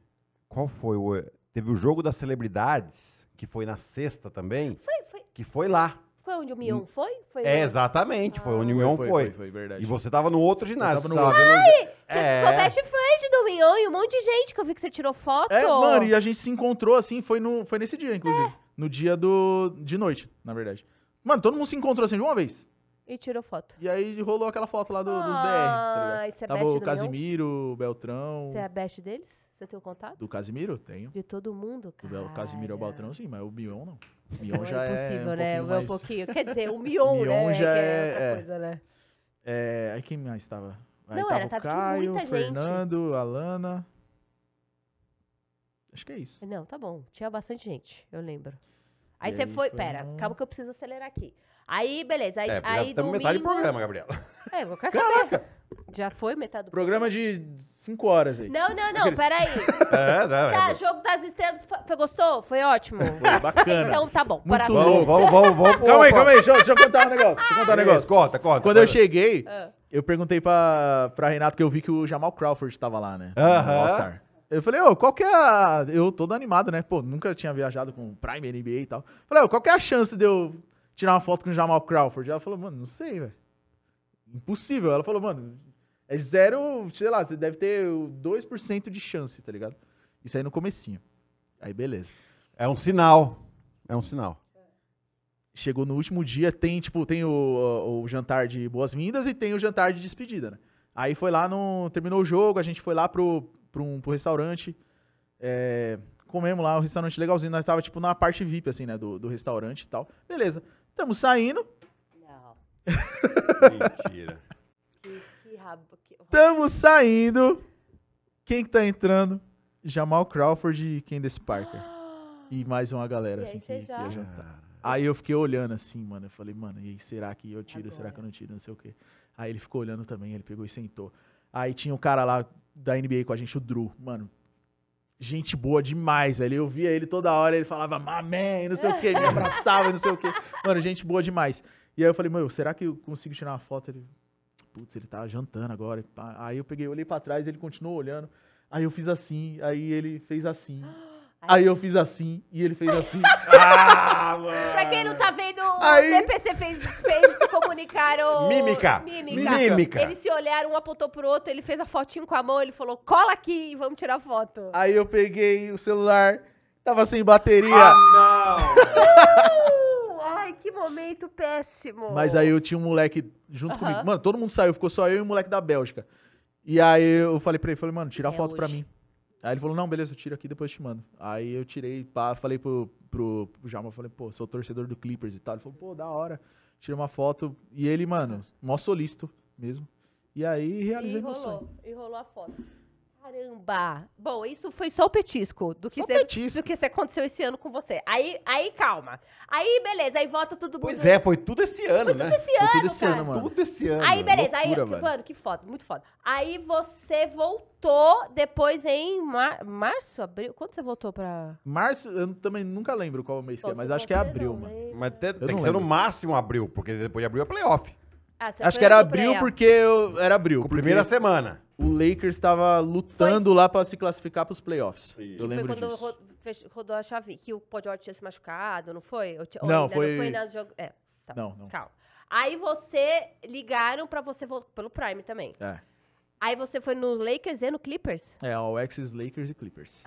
C: qual foi o. Teve o jogo das celebridades, que foi na sexta também. Foi, foi. Que foi lá.
A: Foi onde o Mion foi? foi é,
C: exatamente, ah. foi onde o Mion foi. Foi, foi, foi verdade. E você tava no outro ginásio. tava no outro. Tava Ai, vendo... você é. ficou best
A: friend do Mion e um monte de gente que eu vi que você tirou foto. É, mano, e
D: a gente se encontrou assim, foi, no, foi nesse dia, inclusive. É. No dia do... de noite, na verdade. Mano, todo mundo se encontrou assim de uma vez.
A: E tirou foto. E
D: aí rolou aquela foto lá do, ah, dos BR. Tá ligado? É tava o Casimiro, o Beltrão. Você é a
A: best deles? Você tem o contato? Do
D: Casimiro? Tenho. De todo mundo, cara. O Casimiro é o Baltrão, sim, mas o Mion não. O Mion é já é. Impossível, né? é um né? Mais... Um pouquinho.
A: Quer dizer, o Mion, Mion né? já é. é, é coisa, né?
D: É, aí quem mais estava? Aí não, tava era, o tava Caio, muita Fernando, gente. Alana.
A: Acho que é isso. Não, tá bom. Tinha bastante gente, eu lembro. Aí e você aí foi, foi, pera, um... calma que eu preciso acelerar aqui. Aí, beleza. Aí, é, aí domingo... metade do programa, Gabriela. É, vou quero saber. Caraca! Já foi metade do programa. Programa de
D: 5 horas aí. Não, não, não, peraí. é, não, é tá, é.
A: jogo das estrelas. Foi, gostou? Foi ótimo. Foi bacana. Então tá bom. Muito parado. Vamos, vamos, vamos, vamos.
D: Calma aí, calma aí. Deixa, deixa eu contar um negócio. Deixa
B: eu contar um negócio. Corta, corta. Quando eu cheguei, ah.
D: eu perguntei pra, pra Renato que eu vi que o Jamal Crawford tava lá, né? Aham. Uh All-Star. Eu falei, ô, oh, qual que é a... Eu todo animado, né? Pô, nunca tinha viajado com o Prime, NBA e tal. Falei, ô, oh, qual que é a chance de eu tirar uma foto com o Jamal Crawford? Ela falou, mano, não sei, velho. Impossível. Ela falou, mano, é zero, sei lá, você deve ter 2% de chance, tá ligado? Isso aí no comecinho. Aí beleza. É um sinal. É um sinal. Chegou no último dia, tem, tipo, tem o, o jantar de boas-vindas e tem o jantar de despedida, né? Aí foi lá no. Terminou o jogo, a gente foi lá pro, pro, um, pro restaurante. É, comemos lá, um restaurante legalzinho. Nós tava, tipo, na parte VIP, assim, né? Do, do restaurante e tal. Beleza. Tamo saindo. Não.
A: Mentira rabo.
D: Estamos saindo. Quem que tá entrando? Jamal Crawford e Candace Parker. E mais uma galera, e assim, que, já... que ia jantar. Ah. Aí eu fiquei olhando assim, mano. Eu falei, mano, e será que eu tiro? Agora. Será que eu não tiro? Não sei o quê. Aí ele ficou olhando também, ele pegou e sentou. Aí tinha um cara lá da NBA com a gente, o Drew. Mano, gente boa demais, velho. Eu via ele toda hora, ele falava, mamé, não sei o quê, me abraçava, não sei o quê. Mano, gente boa demais. E aí eu falei, mano, será que eu consigo tirar uma foto? Ele, putz, ele tava tá jantando agora. Aí eu peguei, olhei para trás, ele continuou olhando. Aí eu fiz assim, aí ele fez assim. Aí eu fiz assim e ele fez assim. ah,
A: mano. Pra quem não tá vendo, aí... o DPC fez, fez se comunicaram. Mímica. Mímica. Mímica. Eles se olharam, um apontou pro outro, ele fez a fotinho com a mão, ele falou: cola aqui e vamos tirar foto. Aí
D: eu peguei o celular, tava sem bateria. Ah,
A: não! momento péssimo. Mas
D: aí eu tinha um moleque junto comigo. Mano, todo mundo saiu, ficou só eu e o moleque da Bélgica. E aí eu falei pra ele, falei, mano, tira a é foto hoje. pra mim. Aí ele falou, não, beleza, eu tiro aqui, depois te mando. Aí eu tirei, pá, falei pro, pro, pro Jamal, falei, pô, sou torcedor do Clippers e tal. Ele falou, pô, da hora. Tirei uma foto. E ele, mano, mó solícito mesmo. E aí realizei e rolou, meu sonho.
A: E rolou a foto. Caramba! Bom, isso foi só o petisco do que, só cê, petisco. Do que aconteceu esse ano com você. Aí, aí calma. Aí, beleza, aí volta tudo Pois é, foi tudo esse ano,
B: foi né? Tudo esse foi ano, tudo esse cara. ano, mano. Tudo esse ano. Aí, beleza, Loucura, aí, mano,
A: que foda, muito foda. Aí você voltou depois em mar... março, abril. Quando você voltou pra. Março, eu
D: também nunca lembro qual mês que é, mas acho que é abril, mano. Mas tem, tem que lembro. ser no máximo abril, porque depois de abril é playoff.
B: Ah, Acho que era abril porque
D: eu, era abril. Porque primeira semana. O Lakers estava lutando lá para se classificar para os playoffs. Isso. Eu lembro foi quando
A: disso. rodou a chave que o Podiot tinha se machucado, não foi? Ou Não, ainda foi- não foi nas É, tá. Não, não. Calma. Aí você ligaram pra você voltar pelo Prime também. É. Aí você foi no Lakers e no Clippers?
D: É, All Access Lakers e Clippers.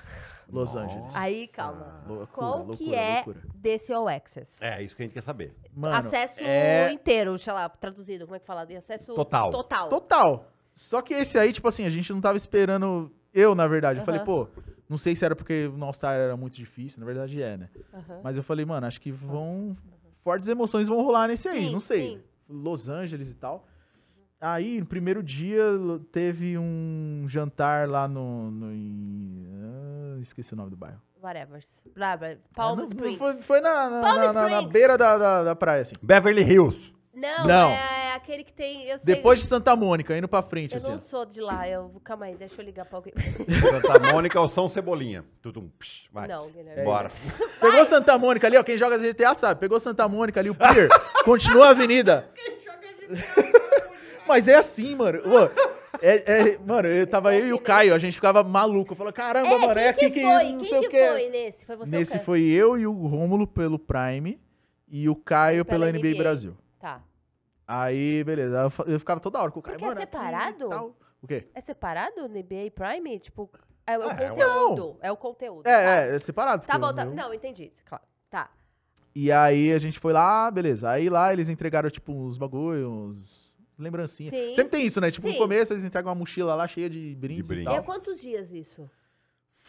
D: Los Nossa. Angeles. Aí,
A: calma. Ah, loucura, Qual loucura, que é loucura. desse All Access?
D: É, isso que a gente quer saber.
C: Mano, acesso é...
A: inteiro, sei lá, traduzido, como é que fala? Acesso total. Total.
D: Total. Só que esse aí, tipo assim, a gente não tava esperando. Eu, na verdade, eu uh -huh. falei, pô, não sei se era porque no All-Star era muito difícil, na verdade é, né? Uh -huh. Mas eu falei, mano, acho que vão. Uh -huh. Fortes emoções vão rolar nesse aí, não sei. Sim. Los Angeles e tal. Aí, no primeiro dia, teve um jantar lá no. no em, ah, esqueci o nome do bairro.
A: Whatever. Ah, Palmas não, Springs. Foi, na, na, na, na, na
D: beira da, da, da praia, assim. Beverly Hills.
A: Não, Não. É, é, aquele que tem. Eu sei, Depois de Santa Mônica, indo pra frente. Eu assim. não sou de lá, eu. Calma aí, deixa eu ligar pra alguém. Santa Mônica
C: é ou São Cebolinha. tudo um psh, vai. Não, Guilherme. É Bora.
D: Vai. Pegou Santa Mônica ali, ó. Quem joga GTA sabe. Pegou Santa Mônica ali, o Pier. continua a avenida. Quem joga GTA? Mas é assim, mano. é, é, mano, eu tava eu e o Caio, a gente ficava maluco. Falava,
A: caramba, é, mano, é aqui que, que não quem sei que o quê. foi nesse? Foi você Nesse foi
D: eu e o Rômulo pelo Prime e o Caio pela, NBA. NBA Brasil. Tá. Aí, beleza. Eu ficava toda hora com o Caio. Porque é mano, é
A: separado? O quê? É separado NBA Prime? Tipo, é, é, é, o conteúdo. É o conteúdo.
D: É, é, é separado. Tá bom, tá. meu- Não,
A: entendi. Claro. Tá.
D: E aí a gente foi lá, beleza. Aí lá eles entregaram, tipo, uns bagulhos. uns lembrancinhas. Sim. Sempre tem isso, né? Tipo, Sim. no começo eles entregam uma mochila lá cheia de brindes.
B: De brindes. E, e há
A: quantos dias isso?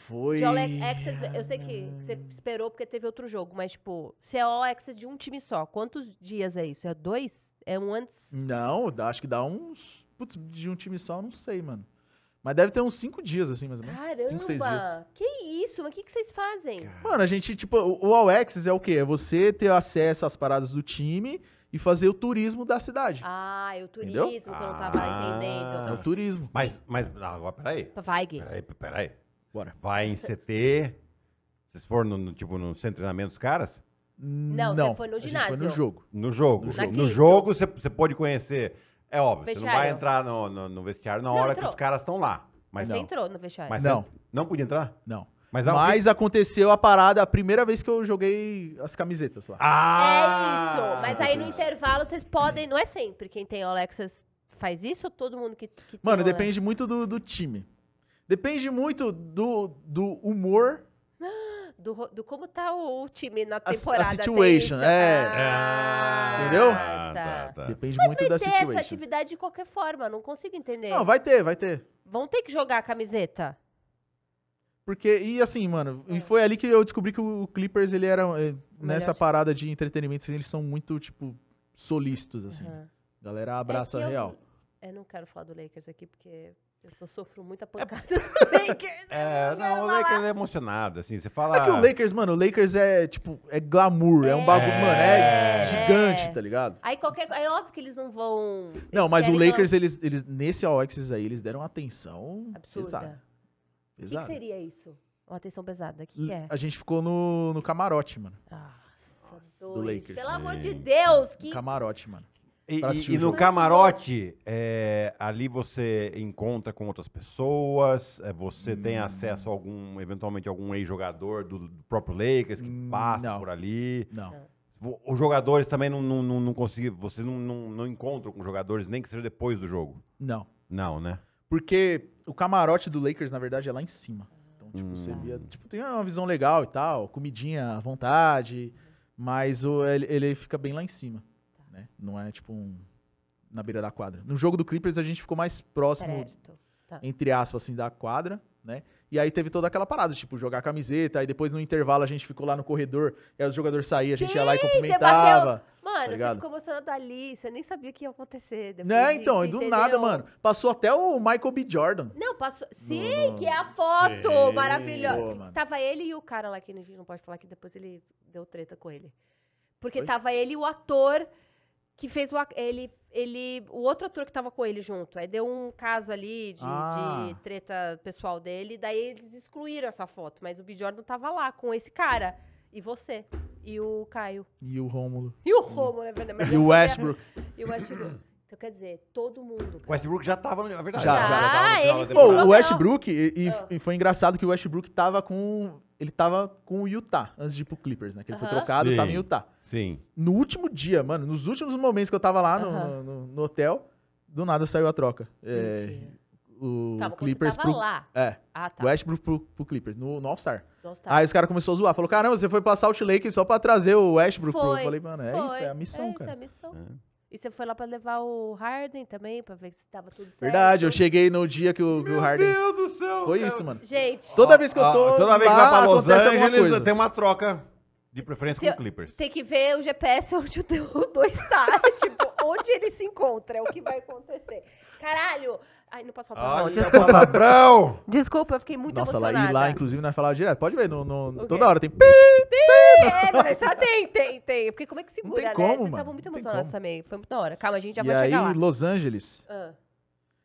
A: Foi. De All Access, eu sei que você esperou porque teve outro jogo, mas, tipo, se é All Access de um time só, quantos dias é isso? É dois? É um antes?
D: Não, acho que dá uns. Putz, de um time só, não sei, mano. Mas deve ter uns cinco dias, assim, mais ou menos. Caramba! 5, dias.
A: Que isso? Mas o que, que vocês fazem?
D: Mano, a gente, tipo, o All Access é o quê? É você ter acesso às paradas do time e fazer o turismo
A: da cidade. Ah, é o turismo Entendeu? que eu não tava ah, entendendo. É o
D: turismo. Mas, mas, não, agora,
C: peraí.
A: Vai, Gui. Peraí,
C: peraí. Bora. Vai em CT, vocês foram no, no, tipo, no centro de treinamento dos caras?
A: Não,
B: não, você foi no ginásio. Foi no jogo.
C: No jogo. No jogo, então. você, você pode conhecer. É óbvio, vestiário. você não vai entrar no, no, no vestiário na não, hora entrou. que os caras estão lá. Mas você não. entrou
A: no vestiário. Mas não.
D: não podia entrar? Não. Mas, alguém... Mas, aconteceu a parada, a primeira vez que eu joguei as camisetas lá. Ah! É isso. Mas
A: aí no intervalo vocês podem, não é sempre. Quem tem o Access faz isso ou todo mundo que, que Mano,
D: depende muito do, do, time. Depende muito do, do humor.
A: Do, do, como tá o time na temporada. A, a situation,
D: é. Ah, é. Entendeu? Ah, tá, tá. tá, tá. Depende Mas muito vai ter essa
A: atividade de qualquer forma, não consigo entender. Não, vai ter, vai ter. Vão ter que jogar a camiseta.
D: Porque, e assim, mano, é. e foi ali que eu descobri que o Clippers, ele era. Eh, nessa parada de entretenimento, assim, eles são muito, tipo, solícitos, assim.
A: Uhum. Galera é abraça é real. Eu, não quero falar do Lakers aqui, porque eu tô, sofro muita é pancada é, do Lakers.
C: É, não, não o Lakers é emocionado, assim, você fala... É que o Lakers,
D: mano, o Lakers é, tipo, é glamour, é, é um bagulho, mano, é, é, gigante, tá ligado?
A: Aí qualquer... É óbvio que eles não vão... não, mas o Lakers,
D: eles, eles, nesse All aí, eles deram atenção... Absurda. Pesada. O que, que,
A: seria isso? Uma atenção pesada, o que, que, é? A
D: gente ficou no, no camarote, mano. Nossa, do Lakers. Pelo amor de Deus, que... camarote, mano.
B: E, e, e, no
C: camarote, é, ali você encontra com outras pessoas, é, você hum. tem acesso a algum, eventualmente, algum ex-jogador do, do, próprio Lakers que hum, passa não. por ali. Não. Os jogadores também não, não, não, não conseguem, você não, não,
D: não encontra com jogadores, nem que seja depois do jogo. Não. Não, né? Porque o camarote do Lakers, na verdade, é lá em cima. Então, tipo, hum. você via. Tipo, tem uma visão legal e tal, comidinha à vontade, mas o, ele, ele fica bem lá em cima. Tá. Né? Não é tipo um. Na beira da quadra. No jogo do Clippers, a gente ficou mais próximo, tá. entre aspas, assim, da quadra, né? E aí teve toda aquela parada, tipo, jogar camiseta, aí depois no intervalo a gente ficou lá no corredor, aí os jogadores saíam, a gente Sim, ia lá e cumprimentava. Você bateu, Mano, tá você ficou
A: mostrando ali, você nem sabia o que ia acontecer. Depois né, de, então, de, do entendeu? nada, mano.
D: Passou até o Michael B. Jordan.
A: Não, passou. Sim, no... que é a foto Sim. maravilhosa. Boa, tava ele e o cara lá que a gente não pode falar que depois ele deu treta com ele. Porque Oi? tava ele e o ator que fez o. Ele, ele, o outro ator que tava com ele junto. Aí deu um caso ali de, ah. de treta pessoal dele. Daí eles excluíram essa foto. Mas o B. Jordan tava lá com esse cara. Sim. E você. E o Caio.
D: E o Rômulo.
A: E o Rômulo, é verdade. Mas e o é Westbrook. Era... E o Westbrook. Então, quer dizer, todo mundo.
D: O Westbrook já
C: tava, no é verdade. Já, já, já tava ah, final, o
A: Westbrook,
D: e, ah. e, foi engraçado que o Westbrook tava com. Ele tava com o Utah antes de ir pro Clippers, né? Que ele uh -huh. foi trocado, e tava em Utah. Sim. No último dia, mano, nos últimos momentos que eu tava lá uh -huh. no, no, no, hotel, do nada saiu a troca. É, Mentira. É, o tá, Clippers pro... Lá. É, ah, tá. Westbrook pro, pro, Clippers, no, no All-Star. All Aí os caras começaram a zoar, falou, caramba, você foi passar o Lake só pra trazer o Westbrook foi, pro... Eu falei, mano, é foi. isso, é a missão,
A: é isso, cara. É a missão. É. E você foi lá pra levar o Harden também, pra ver se tava tudo certo.
D: Verdade, eu cheguei no dia que o, Meu que o Harden... Meu
A: Deus do céu! Foi isso, mano. Gente... Toda vez que eu tô Toda lá, vez que vai pra Los
C: Angeles, tem uma troca de preferência se, com o Clippers.
A: Tem que ver o GPS onde o dois tá, tipo, onde ele se encontra, é o que vai acontecer. Caralho, Ai, não posso falar ah, palavrão. Olha desculpa. palavrão! Desculpa, eu fiquei muito Nossa, emocionada. Nossa, lá, lá,
D: inclusive, nós falamos direto. Pode ver, no, no toda hora tem...
A: É, mas só tem, tem, tem. Porque como é que segura, né? não tem como, né? Vocês estavam muito emocionados também. Foi muito da hora. Calma, a gente já e vai aí, chegar lá. E aí, Los
D: Angeles. Ah.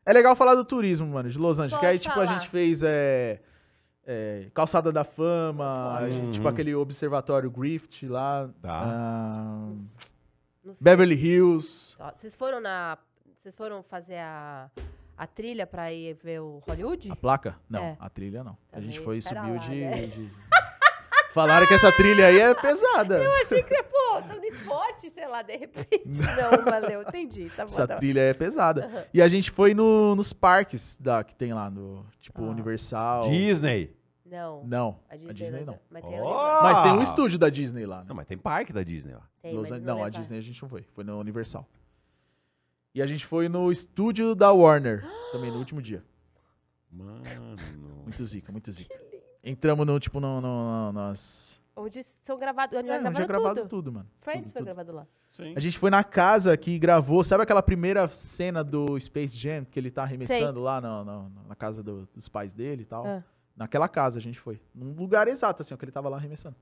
D: É legal falar do turismo, mano, de Los Angeles. Pode que aí, falar. tipo, a gente fez... É... É, Calçada da Fama, uhum. gente, tipo uhum. aquele observatório Griffith lá. Tá. Ah, Beverly Hills.
A: Vocês foram na. Vocês foram fazer a a trilha pra ir ver o Hollywood? A
D: placa? Não, É. a trilha não. a gente foi e subiu lá, de, né? de- Falaram que essa trilha aí é pesada. Eu achei
A: que, pô, tá no esporte, sei lá, de repente. Não, valeu, entendi. Tá bom. Essa tá bom. trilha é pesada. E
D: a gente foi no- nos parques da, que tem lá, no tipo Ah. Universal. Disney. Não, Não, a Disney, não. Mas tem, oh! Mas tem um estúdio da Disney lá. Né? Não, mas tem parque da Disney lá. Los não, é a Disney a gente não foi. Foi no Universal. E a gente foi no estúdio da Warner, também no último dia. Mano. Muito zica, muito zica. Entramos no, tipo, no, no, no nas...
B: Onde
A: são gravados. Onde é, onde é gravado tudo, tudo mano. Friends tudo, foi tudo. gravado lá. Sim. A
D: gente foi na casa que gravou, sabe aquela primeira cena do Space Jam que ele tá arremessando Sei. lá na, na, na casa do, dos pais dele e tal? Ah. Naquela casa a gente foi. Num lugar exato, assim, ó, que ele tava lá arremessando.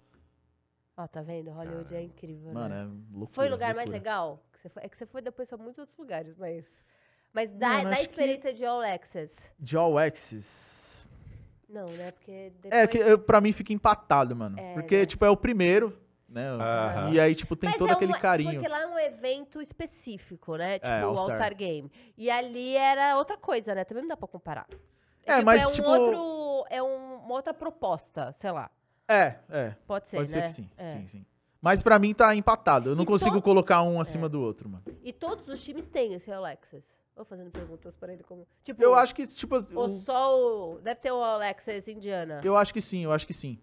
A: Ó, tá vendo? Hollywood é incrível, né? Mano, né? é loucura, Foi o lugar loucura. mais legal você foi. É que você foi depois para muitos outros lugares, mas. Mas da, Mano, da experiência que... de All Access.
D: De All Access.
A: Não, né? Porque. Depois... É, que eu,
D: pra mim fica empatado, mano. É, porque, né? tipo, é o primeiro, né? E aí, tipo, tem Mas todo é aquele carinho. Porque
A: lá é um evento específico, né? É, tipo, é, o All-Star Game. E ali era outra coisa, né? Também não dá pra comparar. É, é tipo, mas é um tipo... outro. É um, uma outra proposta, sei lá. É, é. Pode ser, Pode né? Ser que sim, é. sim, sim.
D: Mas para mim tá empatado. Eu não e consigo colocar um é. acima é. do outro, mano.
A: E todos os times têm esse Alexis. Vou fazendo perguntas para ele como. Tipo, eu acho que, tipo. Ou o... só o. Deve ter o Alexis Indiana. Eu
D: acho que sim, eu acho que sim.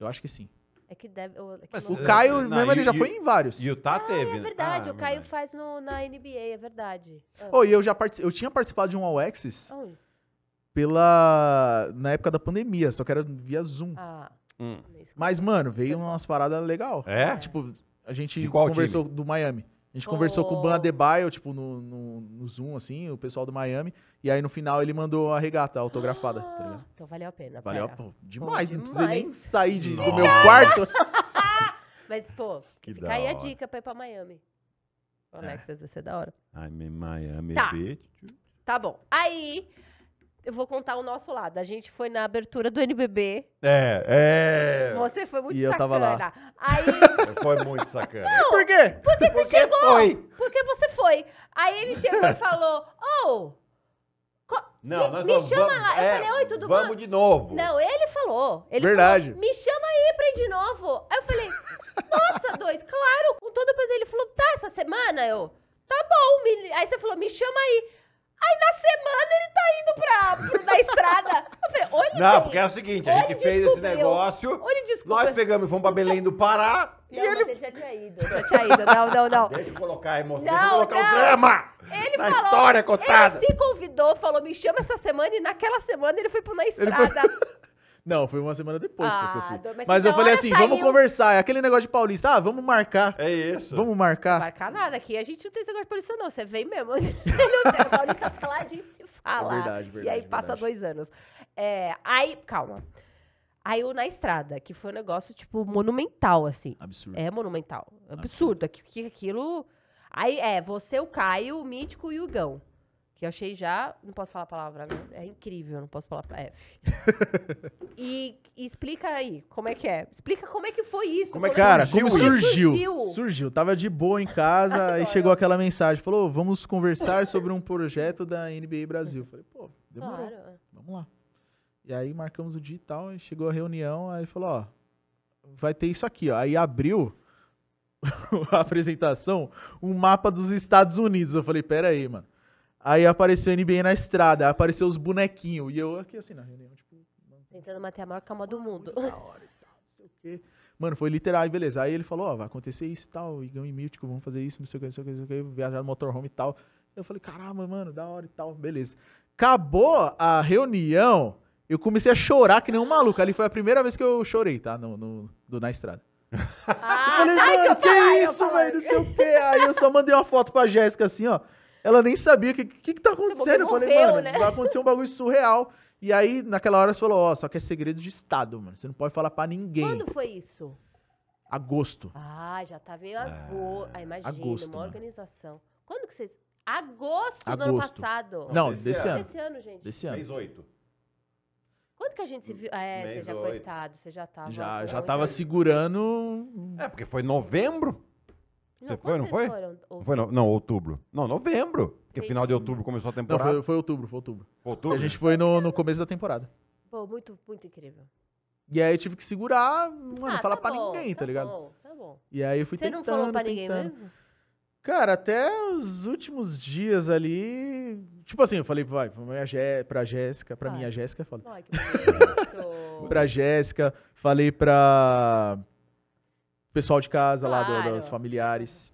D: Eu acho que sim.
A: É que deve. É que Mas, o
D: Caio não, mesmo, ele já foi em vários. E o Tá ah, é
A: teve. Né? Ah, é, é verdade, ah, o Caio faz no, na NBA, é verdade. Oh,
D: oh. e eu já participei. Eu tinha participado de um All Access oh. pela. na época da pandemia, só que era via Zoom. Ah. Hum. Mas, é? mano, veio umas paradas legal. É? é. Tipo, a gente conversou time? do Miami. A gente oh. conversou com o oh. Ban Adebayo, tipo, no, no, no, Zoom, assim, o pessoal do Miami. E aí, no final, ele mandou a regata
A: autografada, ah, tá ligado? Ah,
B: então, valeu a pena. Valeu a pena. Demais, não precisa precisei nem sair de, do meu quarto.
A: Mas, pô, que fica aí a dica pra ir pra Miami. Alexas, é. vai ser da hora. I'm in Miami, tá. bitch. Tá bom. Aí, eu vou contar o nosso lado. A gente foi na abertura do NBB.
C: É, é. Você foi muito e sacana. Eu tava lá. Aí... Foi muito sacana. Não, Por quê? Porque você Porque chegou. Foi.
A: Porque você foi. Aí ele chegou e falou: Oh! Não,
B: me, me chama vamos,
C: lá. Eu é, falei, oi, tudo bom? Vamos de novo.
A: Não, ele falou. Ele Verdade. Falou, me chama aí pra ir de novo. Aí eu falei, nossa, dois, claro, com todo prazer. Ele falou, tá, essa semana? Eu, tá bom. Me... Aí você falou, me chama aí. Aí na semana ele tá indo pra, pra na estrada. Eu falei, olha Não, porque é o seguinte, a gente fez esse negócio. Olha, desculpa. Nós
C: pegamos e fomos pra Belém do Pará.
A: Não, e ele... ele já tinha ido, já tinha ido. Não, não, não. Deixa eu colocar
C: a emoção, deixa eu colocar não. o drama. Ele na falou, história contada. Ele se
A: convidou, falou, me chama essa semana e naquela semana ele foi pra na estrada.
D: Não, foi uma semana depois ah, que eu fui. Ah, mas, eu então falei assim, saiu... vamos conversar. É aquele negócio de paulista. Ah, vamos marcar. É isso. Vamos marcar. Não marcar
A: nada aqui. A gente não tem esse negócio de paulista, não. Você vem mesmo. o paulista fala, a gente se fala. É verdade, verdade. E aí passa verdade. dois anos. É, aí, calma. Aí o Na Estrada, que foi um negócio, tipo, monumental, assim. Absurdo. É monumental. Absurdo. Absurdo. aquilo... Aí, é, você, o Caio, o Mítico e o Gão. Que eu achei já, não posso falar a palavra, né? é incrível, não posso falar F. É. e, e explica aí, como é que é? Explica como é que foi
B: isso. Como é que cara, como surgiu? surgiu?
D: Surgiu. Tava de boa em casa e chegou aquela mensagem, falou, vamos conversar sobre um projeto da NBA Brasil. Falei, pô,
B: demorou, claro. vamos lá.
D: E aí marcamos o digital e chegou a reunião, aí falou, ó, vai ter isso aqui, ó. Aí abriu a apresentação, um mapa dos Estados Unidos. Eu falei, pera aí, mano Aí apareceu NBA na estrada, apareceu os bonequinhos. E eu
A: aqui assim na reunião, tipo. Tentando manter a maior calma do mundo. Da hora e tal, não sei o quê.
D: Mano, foi literal, beleza. Aí ele falou, ó, oh, vai acontecer isso e tal, Igão e Mítico, vamos fazer isso, não sei o que, não sei o que, não sei o que, viajar no motorhome e tal. Eu falei, caramba, mano, da hora e tal, beleza. Acabou a reunião, eu comecei a chorar que nem um maluco. Ali foi a primeira vez que eu chorei, tá? No, no do, na estrada. Ah, eu falei, mano, que, que é isso, velho, não sei o que. Aí eu só mandei uma foto pra Jéssica assim, ó. Ela nem sabia o que, que, que tá tipo, acontecendo. Eu falei, morreu, mano, né? vai acontecer um bagulho surreal. E aí, naquela hora, você falou, ó, oh, só que é segredo de Estado, mano. Você não pode falar pra ninguém. Quando foi isso? Agosto. Ah, já tá meio é, agosto. Ah, imagina, agosto, uma mano.
A: organização. Quando que vocês... Agosto, agosto, do ano passado. Não, desse, desse ano. Desse ano, gente. Desse ano. Mês 8. Quando que a gente se viu? É, Mês você já, coitado, você já tava... Já, já
D: tava segurando...
C: É, porque foi novembro. Você foi, não foi? Foram, não foi? Não, não, outubro.
D: Não, novembro. Porque final de outubro começou a temporada. Não, foi, foi outubro, foi outubro. outubro? A gente foi no, no começo da temporada.
A: Pô, muito, muito incrível.
D: E aí eu tive que segurar, mano, ah, falar tá pra bom, ninguém, tá, tá ligado? Bom, tá bom. E aí eu fui Você tentando. Você
B: não falou pra tentando. ninguém mesmo?
D: Cara, até os últimos dias ali. Tipo assim, eu falei, vai, pra, Gé, Jéssica, pra minha Jéssica, é falei. Ai, que pra Jéssica, falei pra pessoal de casa claro. lá, dos familiares.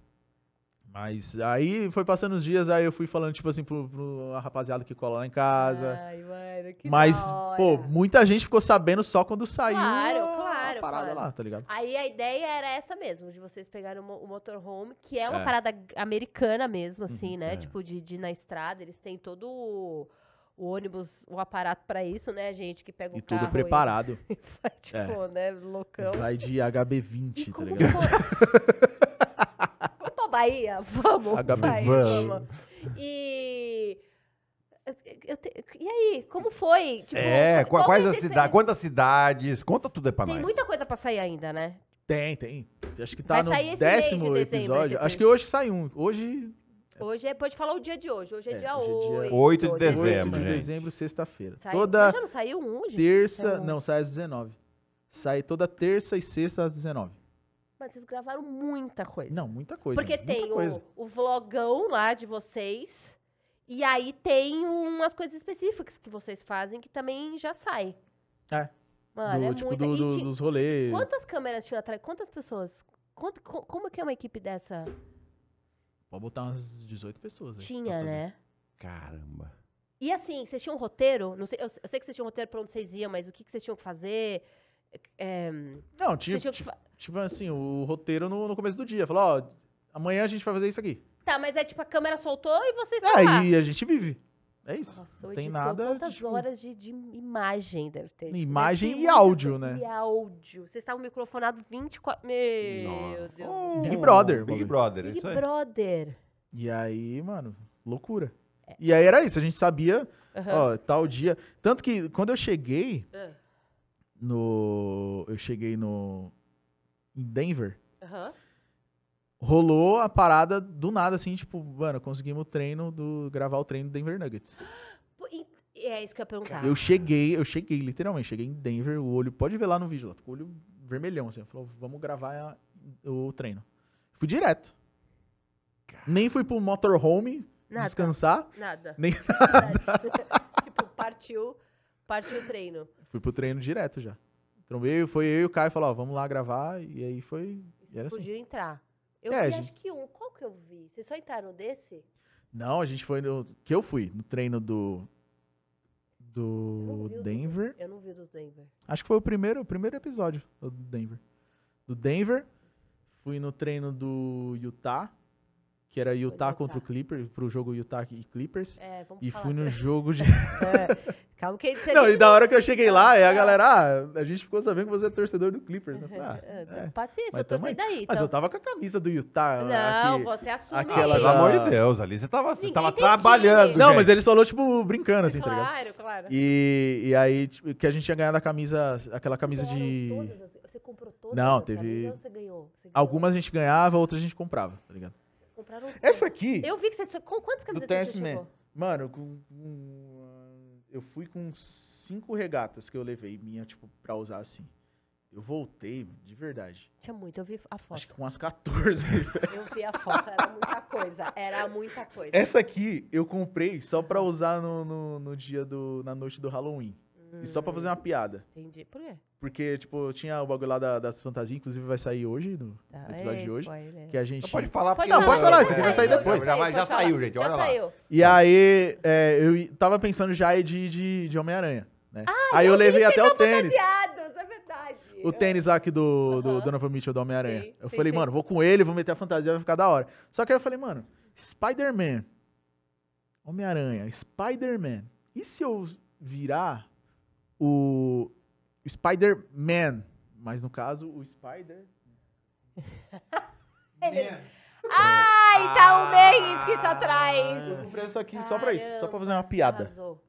D: Mas aí foi passando os dias, aí eu fui falando, tipo assim, pro, pro rapaziada que cola lá em casa. Ai,
A: mano, que Mas,
D: pô, muita gente ficou sabendo só quando saiu claro,
A: claro, a parada claro. lá, tá ligado? Aí a ideia era essa mesmo, de vocês pegarem o, o motorhome, que é uma é. parada americana mesmo, uhum, assim, uhum, né? É. Tipo, de, de ir na estrada, eles têm todo o o ônibus, o aparato para isso, né, gente? Que pega o e carro. Tudo preparado. E, tipo, é. né, loucão. Vai
D: de HB20,
B: tá ligado? vamos pra Bahia? Vamos. HB, vai, vamos. vamos.
A: E. Te... E aí, como foi? Tipo, é, qual, quais as cidades? Quantas
D: cidades? Conta tudo aí
C: pra Tem nós.
A: Tem muita coisa pra sair ainda, né?
D: Tem, tem. Acho que tá Vai no décimo de dezembro, episódio. Acho que hoje sai um. Hoje
A: Hoje é, pode falar o dia de hoje. Hoje é, é dia hoje
D: 8. É 8 de dezembro. 8 de dezembro, sexta-feira. Toda. Mas já não saiu um, gente? Terça. Não, sai às 19. Sai toda terça e sexta às 19.
A: Mas vocês gravaram muita
D: coisa. Não, muita coisa. Porque muita tem coisa.
A: O, o vlogão lá de vocês. E aí tem umas coisas específicas que vocês fazem que também já sai.
B: É. Mano, do, é tipo, muita. Do, do, dos rolês. Quantas
A: câmeras tinha atrás? Quantas pessoas? Quanto, como que é uma equipe dessa?
D: Pode botar umas 18
A: pessoas. Aí, Tinha, né?
D: Caramba.
A: E assim, vocês tinham um roteiro? Não sei, eu, eu sei que vocês tinham um roteiro pra onde vocês iam, mas o que, que vocês tinham que fazer? É, não, tinha, tinha tipo
D: assim, o roteiro no, no começo do dia. Falou, ó, amanhã a gente vai fazer isso aqui.
A: Tá, mas é tipo, a câmera soltou e vocês... É, aí a
D: gente vive. É isso. Nossa, não tem nada.
A: Quantas tipo... horas de, de, imagem deve ter?
D: Né? Imagem deve ter e áudio, né? E
A: áudio. Vocês estavam microfonados 24. Meu Nossa. Deus. Oh, Big Brother. Big Brother. Big Brother.
D: E aí, mano, loucura. É. E aí era isso. A gente sabia, ó, tal dia. Tanto que quando eu cheguei. Ah. No. Eu cheguei no. Em Denver. Uhum rolou a parada do nada, assim, tipo, mano, conseguimos o treino do. gravar o treino do Denver Nuggets.
A: É isso que eu ia perguntar. Eu
D: cheguei, eu cheguei, literalmente, cheguei em Denver, o olho. Pode ver lá no vídeo, lá, o olho vermelhão, assim. Falou, vamos gravar a, o treino. Fui direto. Nem fui pro motorhome nada, descansar. Nada. Nem nada.
A: tipo, partiu, partiu o treino.
D: Fui pro treino direto já. Trombei, foi eu e o Caio, falou, ó, vamos lá gravar. E aí foi. E era assim. Podia
A: entrar. Eu é, vi gente... acho que um. Qual que eu vi? Vocês só entraram desse?
D: Não, a gente foi no. Que eu fui, no treino do. Do Denver. Do,
A: eu não vi do Denver.
D: Acho que foi o primeiro, o primeiro episódio do Denver. Do Denver. Fui no treino do Utah. Que era Utah, Utah. contra o Clippers, pro jogo Utah e Clippers. É, vamos e falar fui no jogo de. É,
A: Calma que Não, e da hora que eu
D: cheguei lá, é a ah. galera, ah, a gente ficou sabendo que você é torcedor do Clippers. Né? Ah, é,
A: é. Paciência, mas eu tô saindo daí. Mas eu então.
D: tava com a camisa do Utah. Não, aqui, você assumiu Aquela, pelo amor de Deus, ali você tava, você tava trabalhando. Não, mas ele falou, tipo, brincando, assim, claro, tá ligado? Claro, claro. E, e aí, tipo, que a gente tinha ganhado a camisa, aquela camisa de... Todas, você comprou todas? Não, teve... Camisas,
A: você ganhou, você ganhou?
D: Algumas a gente ganhava, outras a gente comprava, tá ligado?
A: Compraram... Essa aqui... Eu vi que você...
B: Com quantas camisetas você chegou?
D: Mano, com eu fui com cinco regatas que eu levei minha, tipo, pra usar assim. Eu voltei, de verdade. Tinha
A: muito, eu vi a foto.
D: Acho que com umas 14.
A: Eu vi a foto, era muita coisa. Era muita
B: coisa. Essa
D: aqui eu comprei só pra usar no, no, no dia do. na noite do Halloween. Hum, e só pra fazer uma hum, piada. Entendi. Por quê? Porque, tipo, tinha o bagulho lá das fantasias, inclusive vai sair hoje, no ah, episódio é, de hoje. Spoiler. Que a gente. pode falar, pode Não, pode falar, isso aqui vai sair depois. Já, já, saiu, gente, já olha saiu. lá. E aí, é, eu tava pensando já de, de, de Homem-Aranha. Né? Ah, aí eu, eu levei até o tênis.
A: Fantasiados, é verdade.
D: O tênis lá aqui do, do uhum. Donovan Mitchell do Homem-Aranha. Eu sim, falei, sim. mano, vou com ele, vou meter a fantasia, vai ficar da hora. Só que aí eu falei, mano, Spider-Man, Homem-Aranha, Spider-Man. E se eu virar o Spider-Man, mas no caso o Spider.
B: Man. Ai, tá um
A: ah. mês escrito tá atrás. Eu comprei
D: isso aqui só pra isso, só pra fazer uma piada.
A: Arrasou.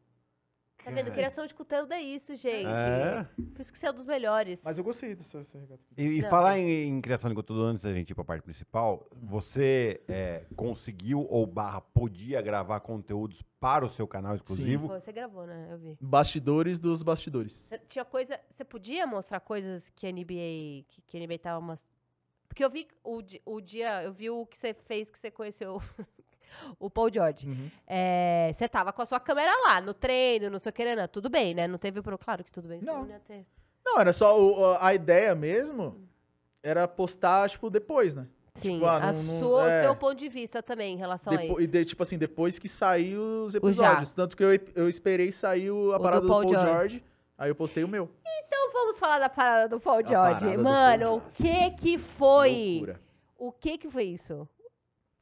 A: Tá vendo? É. Criação de conteúdo é isso, gente. É. Por isso que você é um dos melhores. Mas eu gostei dessa regata. E, e falar em,
C: em, Criação de Conteúdo, antes da gente ir pra parte principal, hum. você é, conseguiu ou barra podia gravar conteúdos para o seu canal exclusivo? Sim. você gravou, né? Eu vi. Bastidores
D: dos bastidores. Você
A: tinha coisa... Você podia mostrar coisas que a NBA... Que, que a NBA tava mostrando? Porque eu vi o, o dia... Eu vi o que você fez, que você conheceu o Paul George. Uhum. É, você tava com a sua câmera lá, no treino, não sei o que, né? né tudo bem, né? Não teve pro... Claro que tudo bem. Não, não, ter...
D: não era só o, a ideia mesmo, era postar, tipo, depois, né? Tipo, Sim, tipo, ah, não, sua, é... seu
A: ponto de vista também em relação Depo... a isso.
D: E de, tipo assim, depois que saiu os episódios. Tanto que eu, eu esperei sair a o parada do Paul, do Paul George. George, aí eu postei o meu.
A: Então vamos falar da parada do Paul George. Mano, Paul George. o que que foi? Loucura. O que que foi isso?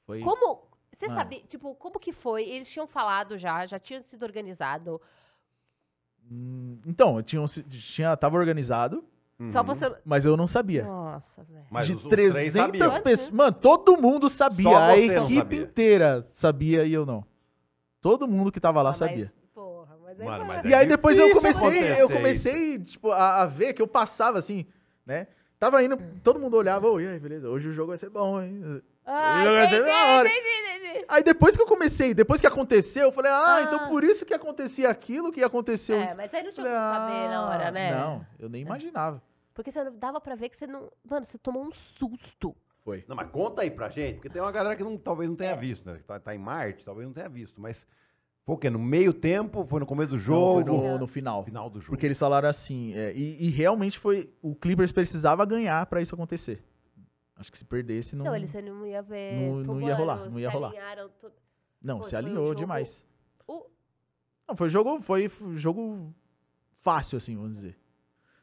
A: Foi... Como, você sabia ah. sabe, tipo, como que foi? Eles tinham falado já, já tinham sido organizado.
B: Hum,
D: então, tinha, tinha, tava organizado. Uhum. Só você... Mas eu não sabia.
A: Nossa, velho. De 300
D: pessoas. Mano, todo mundo sabia. Só A não equipe sabia. inteira sabia e eu não. Todo mundo que tava lá Ah, mas- sabia. Porra,
B: mas Mano, mas
C: assim. é E aí
D: depois eu comecei, eu comecei tipo, a, a ver que eu passava assim, né? Tava indo, todo mundo olhava, ô, e aí, beleza, hoje o jogo vai ser bom, hein? Ah, entendi,
A: entendi, entendi.
D: Aí depois que eu comecei, depois que aconteceu, eu falei, ah, então ah. então por isso que acontecia aquilo que aconteceu. É, isso. mas
A: aí não tinha falei, como saber na ah, hora, né?
B: Não,
D: eu nem
C: imaginava.
A: Porque você dava pra ver que você não. Mano, você tomou um susto.
C: Foi. Não, mas conta aí pra gente, porque tem uma galera que não, talvez não tenha é. visto, né? Tá, tá, em Marte,
D: talvez não tenha visto, mas.
C: Foi o quê? No meio tempo? Foi no começo do jogo? Não, no, no,
D: final. Final do jogo. Porque eles falaram assim, é, e, e realmente foi. O Clippers precisava ganhar para isso acontecer. Acho que se perdesse, não. Não, não ia ver. Não, não ia rolar, não ia rolar. Não, Pô, se então é alinhou um demais. O... Não, foi jogo, foi jogo fácil, assim, vamos dizer.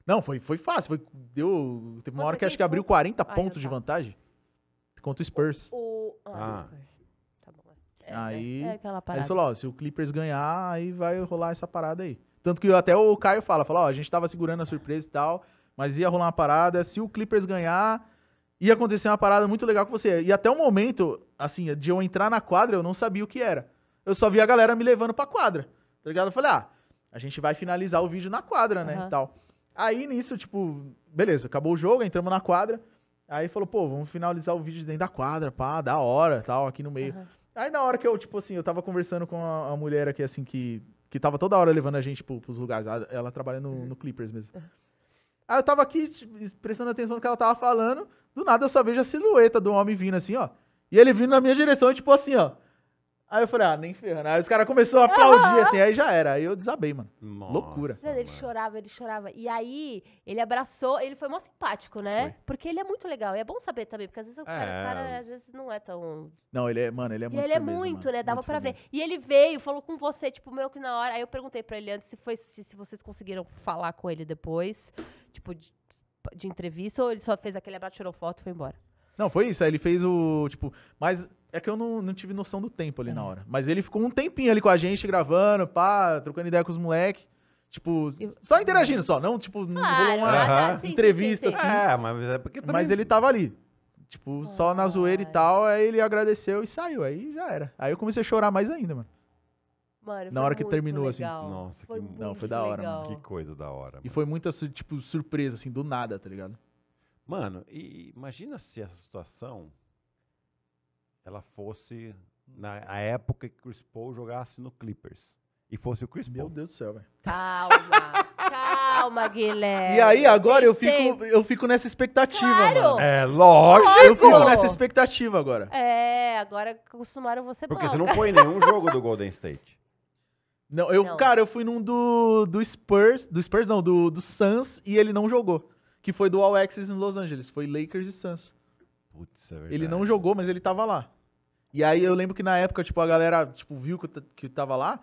D: Não, foi, foi fácil. Foi, deu, teve uma Mas hora que acho que abriu 40 pontos, de vantagem contra o Spurs. O, o... Ah, ah. Spurs. Tá bom. É, é aí, é, é aí falou, ó, se o Clippers ganhar, aí vai rolar essa parada aí. Tanto que até o Caio fala, fala, ó, a gente tava segurando a surpresa e tal, mas ia rolar uma parada. Se o Clippers ganhar, ia acontecer uma parada muito legal com você. E até o momento, assim, de eu entrar na quadra, eu não sabia o que era. Eu só via a galera me levando pra quadra, tá ligado? Eu falei, ah, a gente vai finalizar o vídeo na quadra, né, uhum. e tal. Aí, nisso, tipo, beleza, acabou o jogo, entramos na quadra. Aí falou, pô, vamos finalizar o vídeo dentro da quadra, pá, da hora, tal, aqui no meio. Uhum. Aí na hora que eu, tipo assim, eu tava conversando com a, a, mulher aqui, assim, que, que tava toda hora levando a gente pro, pros lugares. Ela, trabalhando trabalha no, uhum. no Clippers mesmo. Aí eu tava aqui, tipo, prestando atenção no que ela tava falando. Do nada eu só vejo a silhueta do homem vindo assim, ó. E ele vindo na minha direção, tipo assim, ó. Aí eu falei, ah, nem ferrando. Aí os caras começaram a aplaudir, assim, aí já era. Aí eu desabei, mano. Nossa, Loucura.
A: Ele mano. chorava, ele chorava. E aí, ele abraçou, ele foi mó simpático, né? Foi. Porque ele é muito legal. E é bom saber também, porque às vezes o é. cara, cara, às vezes não é tão.
D: Não, ele é, mano, ele é e muito. ele é muito,
A: mano. né? Dava muito pra firmeza. ver. E ele veio, falou com você, tipo, meio que na hora. Aí eu perguntei pra ele antes se foi se, se vocês conseguiram falar com ele depois. Tipo, de de entrevista ou ele só fez aquele abraço, tirou foto e foi embora?
D: Não, foi isso. Aí ele fez o. Tipo, mas é que eu não, não tive noção do tempo ali na é. hora. Mas ele ficou um tempinho ali com a gente, gravando, pá, trocando ideia com os moleques. Tipo, eu... só interagindo só, não, tipo,
B: não ah, rolou uma assim, entrevista sim, sim, assim. sim. assim. É, mas
D: é porque também... Mas ele tava ali. Tipo, ah, só na zoeira e tal, aí ele agradeceu e saiu. Aí já era. Aí eu comecei a chorar mais ainda, mano.
A: Mano, na hora que terminou, assim, legal. assim. Nossa, foi que, não, foi da hora, mano. Que
D: coisa da hora. Mano. E foi muita, tipo, surpresa, assim, do nada, tá ligado? Mano, e
C: imagina se essa situação ela fosse na a época que o Chris Paul jogasse no Clippers. E fosse o Chris Meu Paul. Meu Deus do céu, velho.
B: Calma,
A: calma, Guilherme. E aí, agora eu fico,
D: eu fico nessa expectativa, claro. mano. É, lógico. Eu fico nessa expectativa agora.
A: É, agora acostumaram você Porque você não põe nenhum
D: jogo do Golden State. Não, eu, não. cara, eu fui num do, do Spurs, do Spurs não, do, do Suns, e ele não jogou. Que foi do All Access em Los Angeles, foi Lakers e Suns.
C: Putz, é verdade.
D: Ele não jogou, mas ele tava lá. E aí eu lembro que na época, tipo, a galera, tipo, viu que, que tava lá,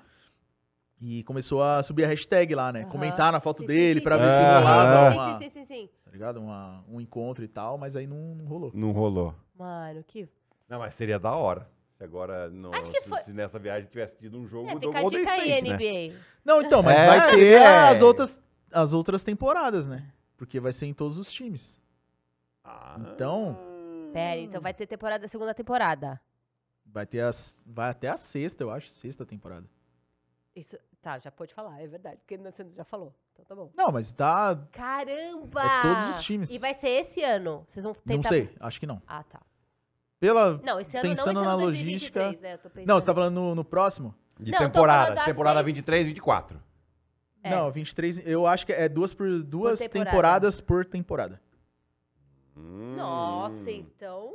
D: e começou a subir a hashtag lá, né? Uhum. Comentar na foto sim, dele para pra ver se rolava uhum. uma... Sim, sim, sim, Tá ligado? Uma, um encontro e tal, mas aí não, não rolou. Não rolou.
A: Mano, que...
D: Não, mas seria da hora. Se agora, no,
A: Acho que se,
C: foi... se nessa viagem tivesse tido um jogo é, do Golden State, aí, né? NBA. Não, então, mas é, vai ter é. as, outras,
D: as outras temporadas, né? Porque vai ser em todos os times. Ah. Então...
A: Pera, então vai ter temporada, segunda temporada.
D: Vai ter as, vai até a sexta, eu acho, sexta temporada.
A: Isso, tá, já pode falar, é verdade, porque você já falou. Então tá bom. Não, mas tá. Caramba! É todos os times. E vai ser esse ano? Vocês vão tentar. Não sei, acho que não. Ah, tá.
D: Pela, não, esse ano pensando não, esse ano na 2023, logística. Né, não, você tá falando no, no próximo? De não, temporada. Temporada assim. 23, 24. É. Não, 23, eu acho que é duas por duas por temporada. temporadas por temporada.
B: Hum. Nossa,
A: então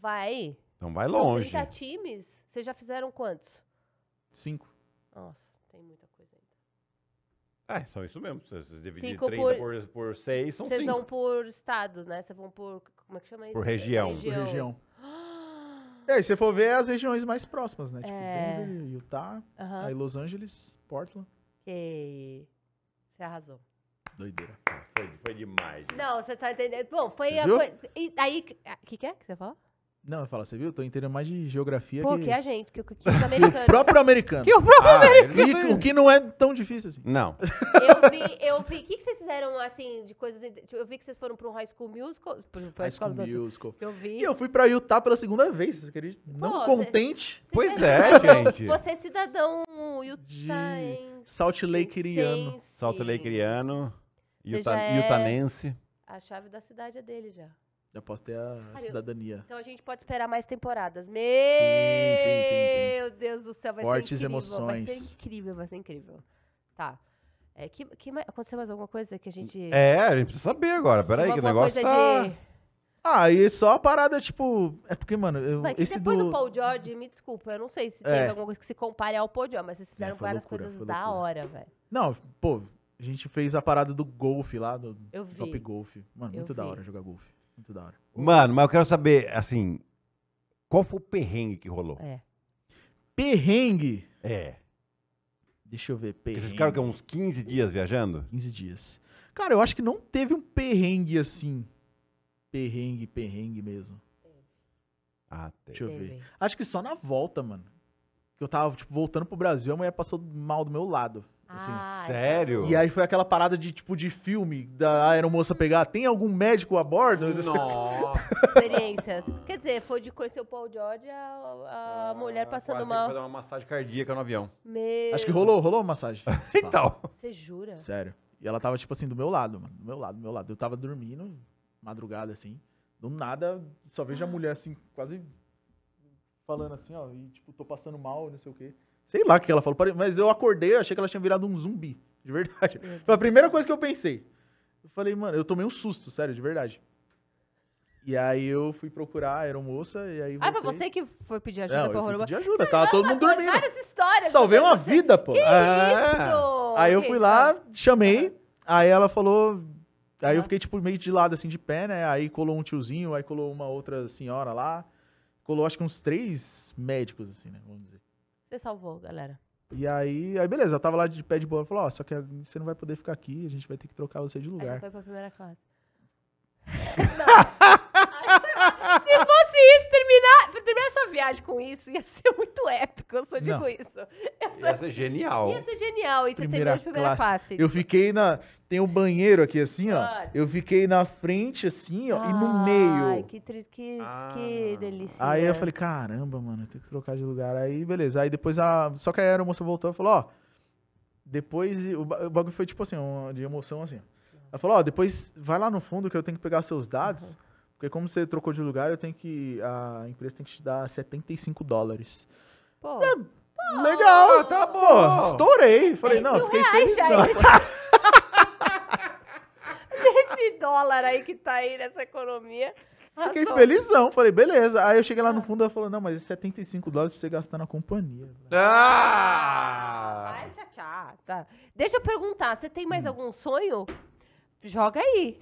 A: vai. Então vai longe. São 30 times, vocês já fizeram quantos? Cinco. Nossa, tem muita coisa
C: ainda. É, são isso mesmo. Vocês dividem 30 por, por, por seis, são Vocês vão
A: por estado, né? Vocês vão por. Como é que
B: chama isso? Por região.
C: região. Por região.
D: É, e se for ver, é as regiões mais próximas, né? Tipo, é. Denver, Utah, uhum. aí Los Angeles, Portland. Que Você arrasou. Doideira. Foi, foi demais. Não,
A: você tá entendendo. Bom, foi. foi... aí. O que, que é que você falou?
D: Não, eu falo, você viu? Eu tô entendendo mais de geografia Pô, que... que a
A: gente, que, que os americanos. o próprio americano. Que o próprio
D: ah, americano. o que não é tão difícil assim. Não. Eu
A: vi, eu vi, o que, que vocês fizeram, assim, de coisas, tipo, eu vi que vocês foram pra um High School Musical. Pra high School
D: Musical. eu vi. E eu fui pra Utah pela segunda vez, vocês acreditam? não contente. pois é, é gente.
A: Você é cidadão Utah,
B: hein?
D: Salt Lakeiriano. Salt Lakeiriano, Utah, é... Utanense.
A: A chave da cidade é dele já.
D: Já posso ter a cidadania.
A: Então a gente pode esperar mais temporadas. Meu sim, sim, sim, Deus do céu, vai Fortes ser incrível. emoções. Vai ser incrível, vai ser incrível. Tá. É, que, que mais, aconteceu mais alguma coisa que a gente. É, a gente precisa saber agora. Peraí, que o negócio tá. De... Ah,
D: e só a parada, tipo. É porque, mano. Eu, mas esse depois do... do Paul
A: George, me desculpa, eu não sei se é. tem alguma coisa que se compare ao Paul George, mas vocês é, fizeram é, várias loucura, coisas da hora, velho.
D: Não, pô, a gente fez a parada do golfe lá, do Top Golf. Mano, eu muito vi. da hora jogar golfe. Muito da hora.
C: Mano, mas eu quero saber, assim, qual foi o perrengue que rolou? É. Perrengue? É. Deixa eu ver, perrengue. Vocês ficaram que, uns 15 dias viajando?
D: 15 dias. Cara, eu acho que não teve um perrengue assim. Perrengue, perrengue mesmo. Ah, Deixa eu ver. Acho que só na volta, mano que eu tava, tipo, voltando pro Brasil, a mulher passou mal do meu lado. Assim, ah, então sério? E aí foi aquela parada de tipo de filme da aeromoça pegar, tem algum médico a bordo? Nossa.
A: Experiências. Quer dizer, foi de conhecer o Paul George a, a ah, mulher passando mal. fazer
C: uma
D: massagem cardíaca no avião.
A: Meu... Acho que rolou,
D: rolou uma massagem.
A: então. Você jura? Sério.
D: E ela tava tipo assim do meu lado, mano, do meu lado, do meu lado. Eu tava dormindo, madrugada assim. Do nada, só vejo a mulher assim, quase falando assim, ó, e tipo, tô passando mal, não sei o quê. Sei lá o que ela falou, mas eu acordei, eu achei que ela tinha virado um zumbi, de verdade. Foi a primeira coisa que eu pensei. Eu falei, mano, eu tomei um susto, sério, de verdade. E aí eu fui procurar uma moça e aí voltei. Ah, foi você
A: que foi pedir ajuda não, pra Roraima? Eu ajuda, tava todo mundo dormindo. Várias histórias. Salvei uma você... vida, pô. Que é. isso? Aí eu fui lá,
D: chamei, uhum. aí ela falou... Aí eu fiquei, tipo, meio de lado, assim, de pé, né? Aí colou um tiozinho, aí colou uma outra senhora lá colou acho que uns três médicos, assim, né? Vamos dizer.
A: Você salvou, galera.
D: E aí, aí beleza, eu tava lá de pé de boa, falou, ó, só que você não vai poder ficar aqui, a gente vai ter que trocar você de lugar. Aí
A: foi pra primeira classe. não, Se fosse isso, terminar, terminar essa viagem com isso ia ser muito épico, eu só digo Não. isso. ia ser genial. Ia ser genial, e primeira você terminou de primeira
D: classe. classe. Eu tipo. fiquei na... Tem um banheiro aqui, assim, ó. Eu fiquei na frente, assim, ó, ah, e no meio. Ai, que,
A: tri... que, ah. que delícia. Aí eu falei,
D: caramba, mano, tem que trocar de lugar. Aí, beleza. Aí depois a... Só que a aeromoça voltou e falou, ó... Depois... O bagulho foi, tipo assim, uma... de emoção, assim. Ela falou, ó, depois vai lá no fundo que eu tenho que pegar seus dados... Uhum. Porque como você trocou de lugar, eu tenho que. A empresa tem que te dar 75 dólares.
B: Pô. É, pô ah, legal, tá bom. Estourei. Falei, não, fiquei reais, feliz.
A: dólar aí que tá aí nessa economia. fiquei felizão,
D: falei, beleza. Aí eu cheguei lá no ah. fundo e falou, não, mas é 75 dólares pra você gastar na companhia. Ah!
A: Ai, tchau, tchau. Tá. Deixa eu perguntar, você tem mais hum. algum sonho? Joga aí.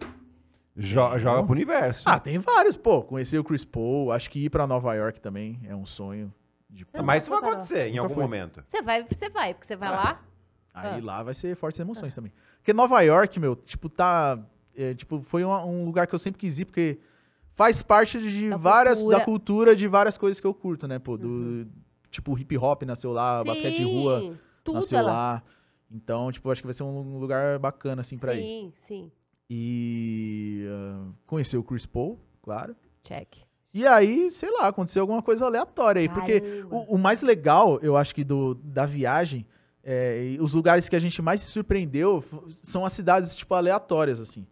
D: Jo joga pro universo. Ah, tem vários, pô. Conhecer o Chris Paul, acho que ir pra Nova York também é um sonho.
A: De... Eu Mas isso vai acontecer
B: em algum momento.
A: Você vai, você vai, porque você vai ah. lá. Aí
D: ah. lá vai ser fortes emoções ah. também. Porque Nova York, meu, tipo, tá. É, tipo, foi uma, um lugar que eu sempre quis ir, porque faz parte de da várias. Cultura. da cultura de várias coisas que eu curto, né, pô? Do, uhum. Tipo, hip hop nasceu lá, Sim, basquete de rua nasceu é lá. lá. Então, tipo, acho que vai ser um lugar bacana, assim, pra sim, ir. Sim, sim. E uh, conheceu o Chris Paul, claro. Check. E aí, sei lá, aconteceu alguma coisa aleatória aí. Caramba. Porque o, o, mais legal, eu acho que do, da viagem, é, os lugares que a gente mais se surpreendeu são as cidades, tipo, aleatórias, assim.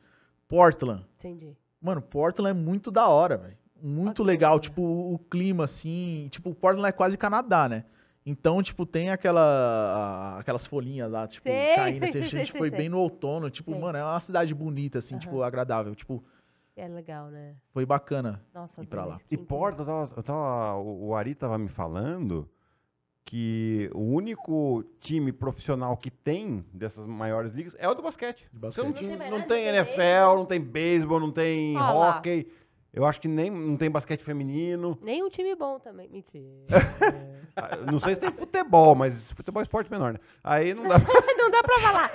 D: Portland. Entendi. Mano, Portland é muito da hora, velho. Muito okay, legal, tipo, o clima, assim. Tipo, Portland é quase Canadá, né? Então, tipo, tem aquela, aquelas folhinhas lá, tipo, sei, caindo. Sei, assim, a gente foi bem no outono. Tipo, mano, é uma cidade bonita, assim, tipo, agradável. Tipo,
A: é legal, né?
D: Foi bacana
A: Nossa, ir pra lá.
D: E Porto, eu tava, eu tava, o Ari tava me falando
C: que o único time profissional que tem dessas maiores ligas é o do basquete. basquete. Não, não, tem, não, tem, NFL, não tem beisebol, não tem hockey. Lá. Eu acho que nem não tem basquete feminino.
A: Nem um time bom também. Mentira.
C: Ah, não sei se tem
D: futebol, mas futebol é esporte menor, né? Aí não
C: dá.
A: não dá pra falar.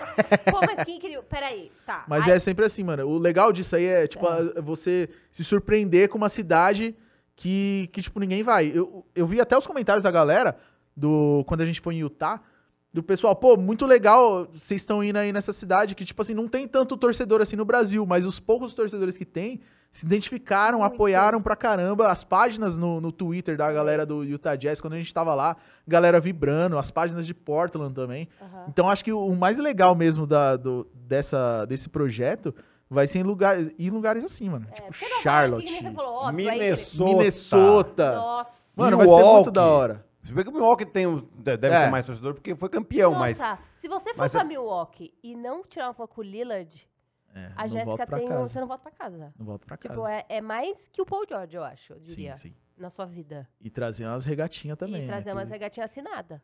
A: Pô, mas quem criou? Peraí, tá. Mas Aí...
D: é sempre assim, mano. O legal disso aí é, tipo, é. você se surpreender com uma cidade que, que tipo, ninguém vai. Eu, eu vi até os comentários da galera do quando a gente foi em Utah do pessoal, pô, muito legal vocês estão indo aí nessa cidade que, tipo assim, não tem tanto torcedor assim no Brasil, mas os poucos torcedores que tem se identificaram, Muito. apoiaram pra caramba. As páginas no, no Twitter da galera do Utah Jazz, quando a gente tava lá, galera vibrando, as páginas de Portland também. Uhum. Então acho que o mais legal mesmo da, do, dessa, desse projeto vai ser em, lugar, em lugares assim, mano. É, tipo Charlotte, falou,
B: Minnesota. Minnesota. Nossa. Mano, Milwaukee. vai ser muito da
D: hora. Se bem que o Milwaukee tem,
C: um, deve é. ter mais torcedor porque foi campeão, Nossa, mas...
A: se você for mas pra é Milwaukee e não tirar uma foto com o Lillard,
D: é,
C: a Jéssica tem. Casa. Você
A: não volta pra casa. Não
D: volta
C: pra tipo, casa. Tipo,
A: é, é, mais que o Paul George, eu acho, eu diria. Sim, sim. Na sua vida.
D: E trazer umas regatinhas também. E né, trazer né? umas
A: regatinhas assinadas.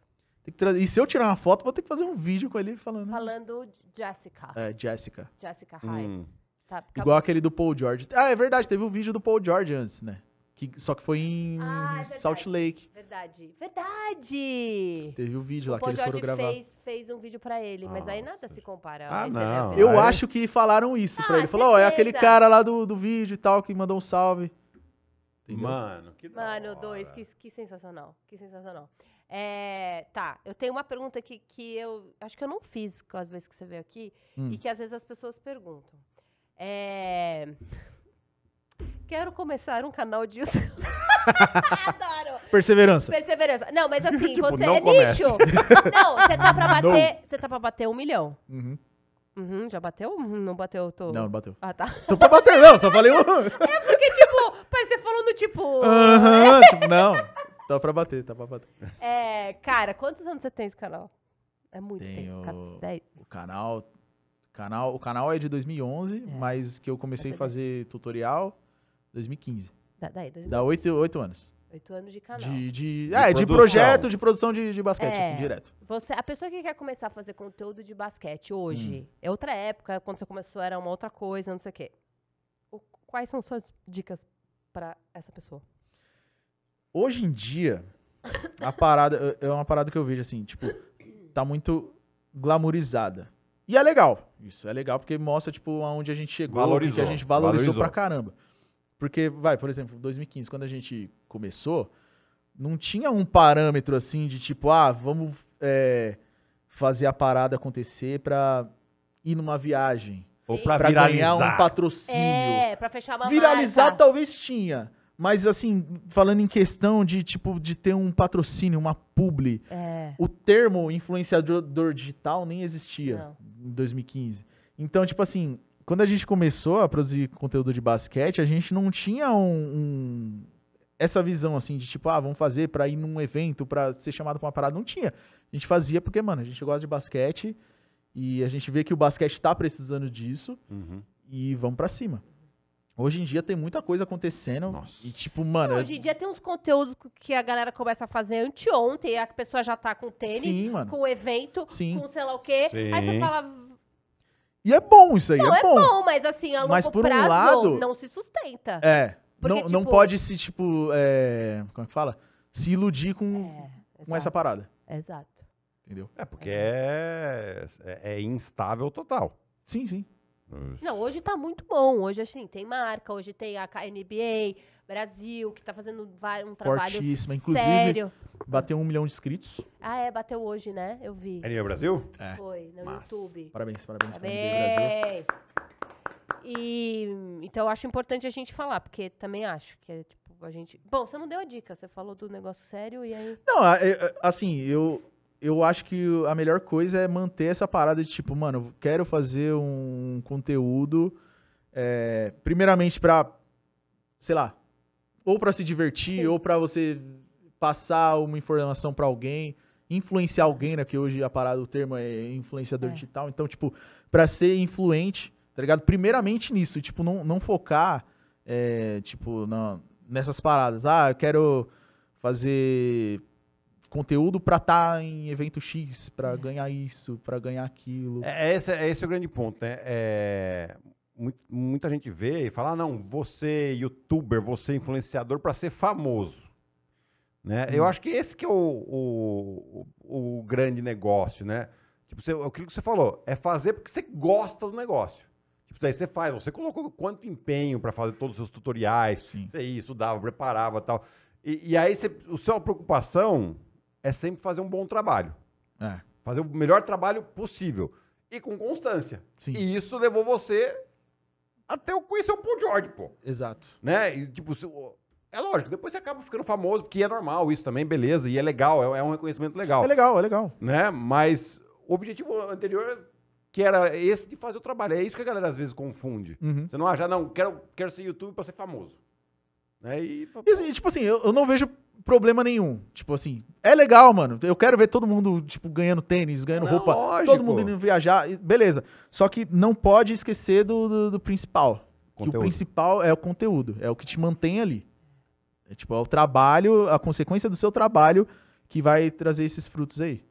D: E se eu tirar uma foto, vou ter que fazer um vídeo com ele falando. Né? Falando Jessica. É, Jessica.
A: Jessica Hyde. Hum. Tá, Igual
D: aquele do Paul George. Ah, é verdade, teve um vídeo do Paul George antes, né? Que, só que foi em ah, é Salt Lake.
A: Verdade. Verdade!
D: Teve o um vídeo o lá que eles Jorge foram gravar. Fez,
A: fez um vídeo pra ele, Nossa. mas aí nada se compara. Ah, não.
D: Eu aí... acho que falaram isso ah, pra ele. Ah, Falou, ó, oh, é aquele cara lá do, do vídeo e tal que mandou um salve.
C: Entendeu? Mano, que Mano, dois, que,
A: que sensacional. Que sensacional. É, tá, eu tenho uma pergunta que, que eu acho que eu não fiz com as vezes que você veio aqui hum. e que às vezes as pessoas perguntam. É. Quero começar um canal de YouTube.
D: Adoro. Perseverança.
A: Perseverança. Não, mas assim, Tipo, você não é comece. lixo. Não, você tá pra bater. Você tá pra bater um milhão. Uhum. Uhum, já bateu? Uhum, não bateu, tô. Não, não bateu. Ah, tá.
D: Tô pra bater, não, só falei um. É
A: porque, tipo, parece que falando, tipo. Aham, tipo, não.
D: Tá pra bater, tá pra bater.
A: É, cara, quantos anos você tem esse canal? É muito Tenho- tempo.
D: O canal, canal, o canal é de 2011, é. mas que eu comecei é a fazer tutorial 2015.
A: Dá, daí, 2015. Dá
D: oito, oito anos.
A: Oito anos de canal. De, de, de é, de projeto, de produção
D: de, de basquete, é, assim, direto.
A: Você, a pessoa que quer começar a fazer conteúdo de basquete hoje, hum. é outra época, quando você começou era uma outra coisa, não sei o quê. quais são suas dicas para essa pessoa?
D: Hoje em dia, a parada é uma parada que eu vejo assim, tipo, tá muito glamourizada. E é legal. Isso é legal porque mostra tipo aonde a gente chegou, valorizou, que a gente valorizou, valorizou. pra caramba. Porque, vai, por exemplo, 2015, quando a gente começou, não tinha um parâmetro assim de tipo, ah, vamos é, fazer a parada acontecer para ir numa viagem. Ou pra, pra viralizar. ganhar um patrocínio. É,
A: pra fechar uma Viralizar marca.
D: talvez tinha. Mas assim, falando em questão de tipo de ter um patrocínio, uma publi, é. o termo influenciador digital nem existia Não. em 2015. Então, tipo assim, quando a gente começou a produzir conteúdo de basquete, a gente não tinha um, um essa visão assim de tipo, ah, vamos fazer para ir num evento, para ser chamado para uma parada, não tinha. A gente fazia porque, mano, a gente gosta de basquete e a gente vê que o basquete está precisando disso uhum. e vamos para cima. Hoje em dia tem muita coisa acontecendo. Nossa. E tipo, mano. É hoje
A: em dia tem uns conteúdos que a galera começa a fazer anteontem, a pessoa já tá com tênis, Sim, com o evento, Sim. com sei lá o quê. Sim. Aí você fala,
D: e é bom isso aí, não, é, é bom. é bom,
A: mas assim, a longo mas, por prazo um lado, não se sustenta. É. Porque, não, tipo, não pode
D: se, tipo, é, como é que fala? Se iludir com, é, com essa parada. Exato. Entendeu? É, porque é, é, é, é instável total. Sim, sim.
A: Não, hoje está muito bom. Hoje, assim, tem marca, hoje tem a NBA, Brasil, que está fazendo um trabalho Fortíssima. Inclusive, sério.
D: bateu um milhão de inscritos.
A: Ah, é, bateu hoje, né? Eu vi. NBA Brasil? É. Foi, no Mas, YouTube. Parabéns, parabéns, parabéns. Brasil. E, então, eu acho importante a gente falar, porque também acho que é, tipo, a gente... Bom, você não deu a dica, você falou do negócio sério e aí...
D: Não, assim, eu eu acho que a melhor coisa é manter essa parada de tipo, mano, quero fazer um conteúdo, é, primeiramente para, sei lá, ou para se divertir, Sim. ou para você passar uma informação para alguém, influenciar alguém, né? Que hoje a parada do termo é influenciador é. digital. Então, tipo, para ser influente, tá ligado? Primeiramente nisso, tipo, não, não focar, é, tipo, na, nessas paradas. Ah, eu quero fazer conteúdo para estar tá em evento X, para ganhar isso, para ganhar aquilo.
C: É, é, esse, é esse o grande ponto, né? É, muita gente vê e fala, ah, não, você youtuber, você influenciador para ser famoso. Né? Hum. Eu acho que esse que é o, o, o, o grande negócio, né? Tipo, você, aquilo que você falou, é fazer porque você gosta do negócio. Tipo, daí você faz, você colocou quanto empenho para fazer todos os seus tutoriais, Sim. você ia, estudava, preparava tal. E, e aí você, a sua preocupação é sempre fazer um bom trabalho. É. Fazer o melhor trabalho possível. E com constância. Sim. E isso levou você até eu conhecer o Paul George, pô. Exato. Né? E, tipo, é lógico, depois você acaba ficando famoso, porque é normal isso também, beleza, e é legal, é, é um reconhecimento legal. É legal, é legal. Né? Mas o objetivo anterior, que era esse de fazer o trabalho, é isso que a galera às vezes confunde. Uhum. Você não acha, ah, não, quero, quero ser YouTube para ser famoso.
D: Né? E, assim, e, tipo assim, eu, eu não vejo problema nenhum. Tipo assim, é legal, mano. Eu quero ver todo mundo, tipo, ganhando tênis, ganhando não, roupa, lógico. todo mundo indo viajar, beleza. Só que não pode esquecer do, do, do principal. Que o principal é o conteúdo, é o que te mantém ali. É tipo, é o trabalho, a consequência do seu trabalho que vai trazer esses frutos aí.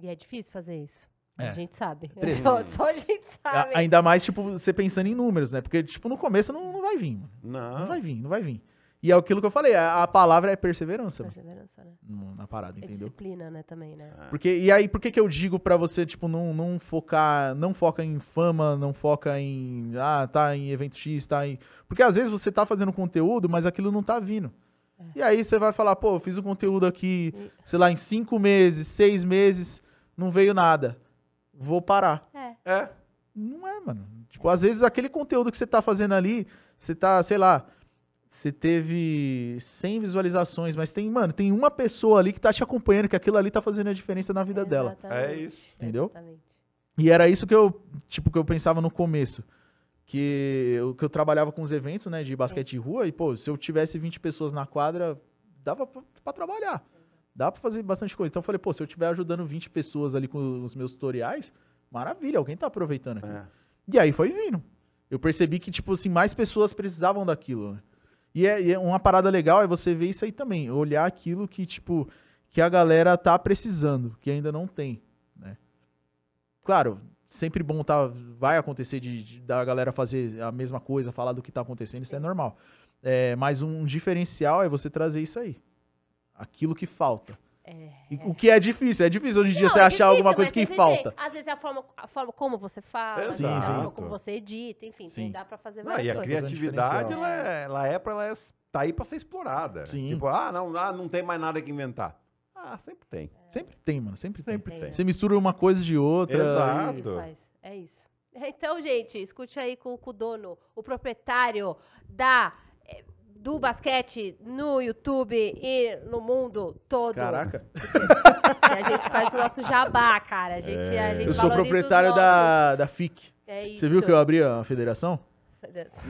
A: E é difícil fazer isso. É. A gente sabe. Só, só, a gente sabe.
D: Ainda mais, tipo, você pensando em números, né? Porque, tipo, no começo não, não vai vir. Não. Não vai vir, não vai vir. E é aquilo que eu falei, a, palavra é perseverança. Perseverança,
A: né? na parada, é entendeu? Disciplina, né,
B: também, né?
D: É. Porque, e aí, por que, que eu digo para você, tipo, não, não focar, não foca em fama, não foca em, ah, tá em evento X, tá em... Porque às vezes você tá fazendo conteúdo, mas aquilo não tá vindo. É. E aí você vai falar, pô, fiz o um conteúdo aqui, e... sei lá, em cinco meses, seis meses, não veio nada. Vou parar. É. é? Não é, mano. Tipo, às vezes aquele conteúdo que você tá fazendo ali, você tá, sei lá, você teve 100 visualizações, mas tem, mano, tem uma pessoa ali que tá te acompanhando, que aquilo ali tá fazendo a diferença na vida Exatamente. dela. É isso. Entendeu? Exatamente. E era isso que eu, tipo, que eu pensava no começo. Que eu, que eu trabalhava com os eventos, né, de basquete é. de rua, e, pô, se eu tivesse 20 pessoas na quadra, dava para trabalhar. Dá para fazer bastante coisa. Então eu falei, pô, se eu estiver ajudando 20 pessoas ali com os meus tutoriais, maravilha, alguém tá aproveitando aqui. É. E aí foi vindo. Eu percebi que, tipo assim, mais pessoas precisavam daquilo, né? E é, e é uma parada legal é você ver isso aí também, olhar aquilo que, tipo, que a galera tá precisando, que ainda não tem, né? Claro, sempre bom tá, vai acontecer de, de, da galera fazer a mesma coisa, falar do que tá acontecendo, isso é normal. É, mas um diferencial é você trazer isso aí, aquilo que falta. É. O que é difícil, é difícil hoje em dia não, você é difícil, achar alguma coisa que falta.
A: Às vezes é a forma, a forma como você fala, a forma como você edita, enfim, sim. dá pra fazer mais. E a criatividade, ela é,
C: ela é pra, ela é, tá aí pra ser explorada. Sim. Tipo, ah não, ah, não tem mais nada que inventar. Ah, sempre tem. É.
A: Sempre
D: tem, mano, sempre, sempre
A: tem.
C: tem. Você
D: mistura uma coisa de outra.
A: Exato. É, é isso. Então, gente, escute aí com, com o dono, o proprietário da do basquete no YouTube e no mundo todo. Caraca. E a gente faz o nosso jabá, cara. A gente, é. a gente eu sou proprietário da, da FIC. É isso. Você viu que eu
D: abri a federação?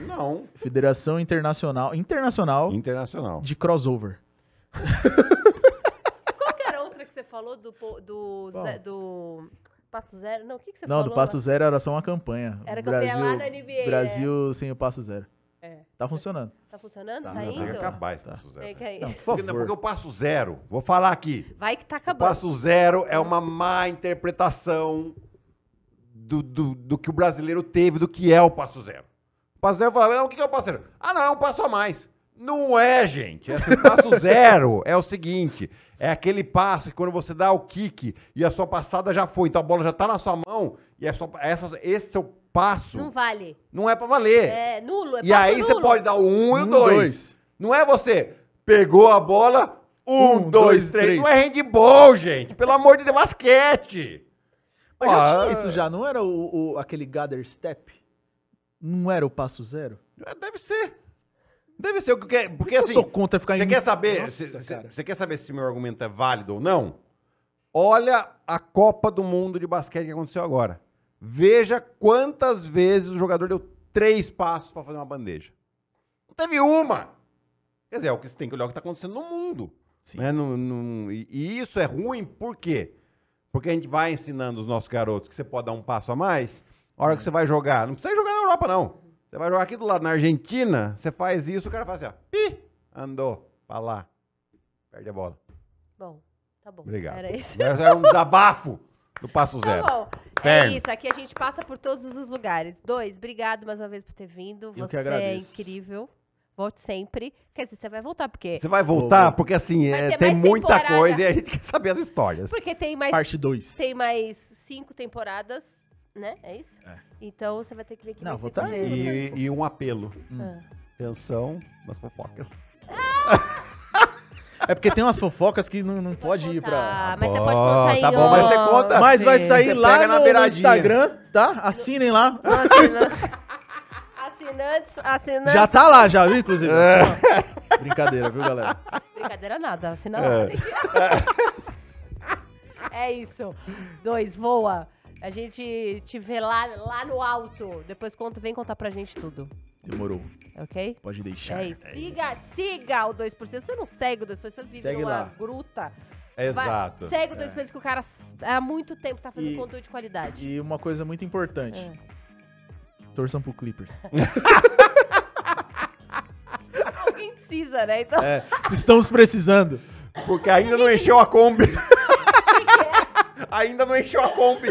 D: Não. Federação Internacional. Internacional. Internacional. De crossover.
A: Qual que era outra que você falou do. do, do Passo Zero? Não, o que, que você não, falou? Não, do Passo Zero era só
D: uma campanha. Era campanha Brasil, lá na NBA. Brasil né? sem o Passo Zero. Tá funcionando.
A: Tá funcionando? Tá, tá indo? Tem que acabar esse tá. passo zero. que não, por porque, porque, eu passo
D: zero, vou falar aqui.
A: Vai que tá acabando. O passo
C: zero é uma má interpretação do, do, do que o brasileiro teve, do que é o passo zero. O passo zero fala, não, o que é o passo zero? Ah, não, é um passo a mais. Não é, gente. Esse passo zero é o seguinte: é aquele passo que quando você dá o kick e a sua passada já foi, então a bola já tá na sua mão, e é só essa, esse seu é passo. Não vale. Não é pra valer. É
A: nulo. É e aí nulo. você pode dar
C: o um e o um, dois. dois. Não é você pegou a bola, um, um dois, dois três. três. Não é handball, gente. Pelo amor de Deus,
D: basquete.
C: Mas já ah. tinha isso já,
D: não era o, o, aquele gather step? Não era o passo zero?
C: É, deve ser. Deve ser porque Porque assim. Eu sou contra ficar Você em... quer saber? Você quer saber se meu argumento é válido ou não? Olha a Copa do Mundo de Basquete que aconteceu agora. Veja quantas vezes o jogador deu três passos para fazer uma bandeja. Não teve uma. Quer dizer, é o que tem que olhar o que está acontecendo no mundo. Né? No, no, e isso é ruim por quê? Porque a gente vai ensinando os nossos garotos que você pode dar um passo a mais. A hora que você vai jogar, não precisa jogar na Europa, não. Você vai jogar aqui do lado, na Argentina, você faz isso, o cara faz assim, ó. Pi, andou, pra lá. Perde a bola.
A: Bom, tá bom. Obrigado. Era isso. Era um
C: desabafo. No passo tá zero. Tá bom. É
A: isso, aqui a gente passa por todos os lugares. Dois, obrigado mais uma vez por ter vindo. Eu Você é incrível. Volte sempre. Quer dizer, você vai voltar, porque. Você vai voltar? Vou. Porque
C: assim, é, tem muita temporada. coisa e a gente quer saber as histórias. Porque tem mais, Parte 2.
A: tem mais cinco temporadas, né? É isso? É. Então você vai ter que ver que Não, vou tá aí. E,
C: e um apelo. Hum. Ah. Atenção nas fofocas. Ah!
D: É porque tem umas fofocas que não, não pode ir pra. Ah, mas você pode contar aí, Tá bom, ó. mas você conta. Mas vai assim, sair lá na no, Instagram, tá? Assinem lá.
A: Assinantes, assinantes. Já tá lá,
D: já, viu, inclusive? É. Assim,
A: Brincadeira, viu, galera? Brincadeira nada, assina é. lá. É isso. Dois, voa. A gente te vê lá, lá no alto. Depois conta, vem contar pra gente tudo. Demorou. Ok?
D: Pode deixar. É
A: Siga, siga o 2%. Você não segue o 2%, você vive Segue numa lá. gruta. Exato. Vai, segue o 2% é. que o cara há muito tempo tá fazendo E- conteúdo de qualidade.
D: E uma coisa muito importante. É. Torçam pro Clippers.
A: Alguém precisa, né? Então, É,
D: Estamos precisando. porque ainda não encheu a Kombi.
A: É? Ainda não encheu a Kombi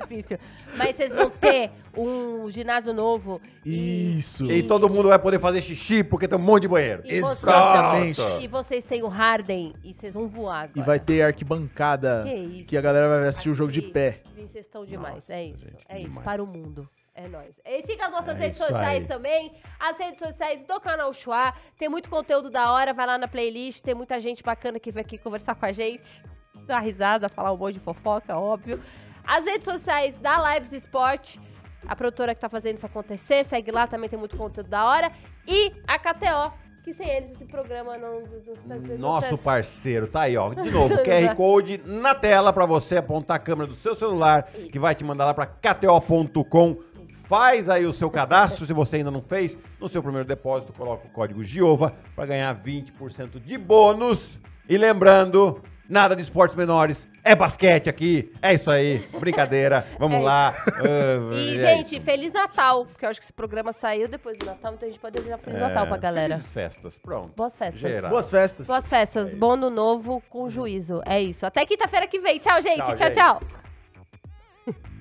A: difícil. Mas vocês vão ter um ginásio novo.
C: E, Isso. E, todo mundo vai poder fazer xixi porque tem um monte de
D: banheiro.
B: E
A: Exatamente. e vocês têm o Harden e vocês vão voar agora. E vai
D: ter arquibancada Que isso. que a galera vai assistir o jogo de pé.
A: Vocês estão demais. Nossa, é isso. gente, é isso. Para o mundo. É nóis. E siga as nossas É redes sociais aí. também. As redes sociais do canal Chua. Tem muito conteúdo da hora. Vai lá na playlist. Tem muita gente bacana que vem aqui conversar com a gente. Dar risada, falar um monte de fofoca, óbvio. As redes sociais da Lives Esporte, a produtora que tá fazendo isso acontecer, segue lá, também tem muito conteúdo da hora. E a KTO, que sem eles esse programa não... Tá Nosso
C: parceiro, tá aí, ó. De novo, QR Code na tela para você apontar a câmera do seu celular, que vai te mandar lá para kto.com. Faz aí o seu cadastro, se você ainda não fez, no seu primeiro depósito coloca o código GIOVA para ganhar 20% de bônus. E lembrando, nada de esportes menores, é basquete aqui, é isso aí, brincadeira, é vamos ah, é lá. e, gente,
A: Feliz Natal, porque eu acho que esse programa saiu depois do Natal, então a gente pode desejar Feliz é, Natal pra galera. Boas festas,
C: pronto. Boas festas. Geral. Boas festas. Boas
A: festas, é bom ano novo com uhum. juízo, é isso. Até quinta-feira que vem, tchau, gente, tchau, tchau. Gente. tchau.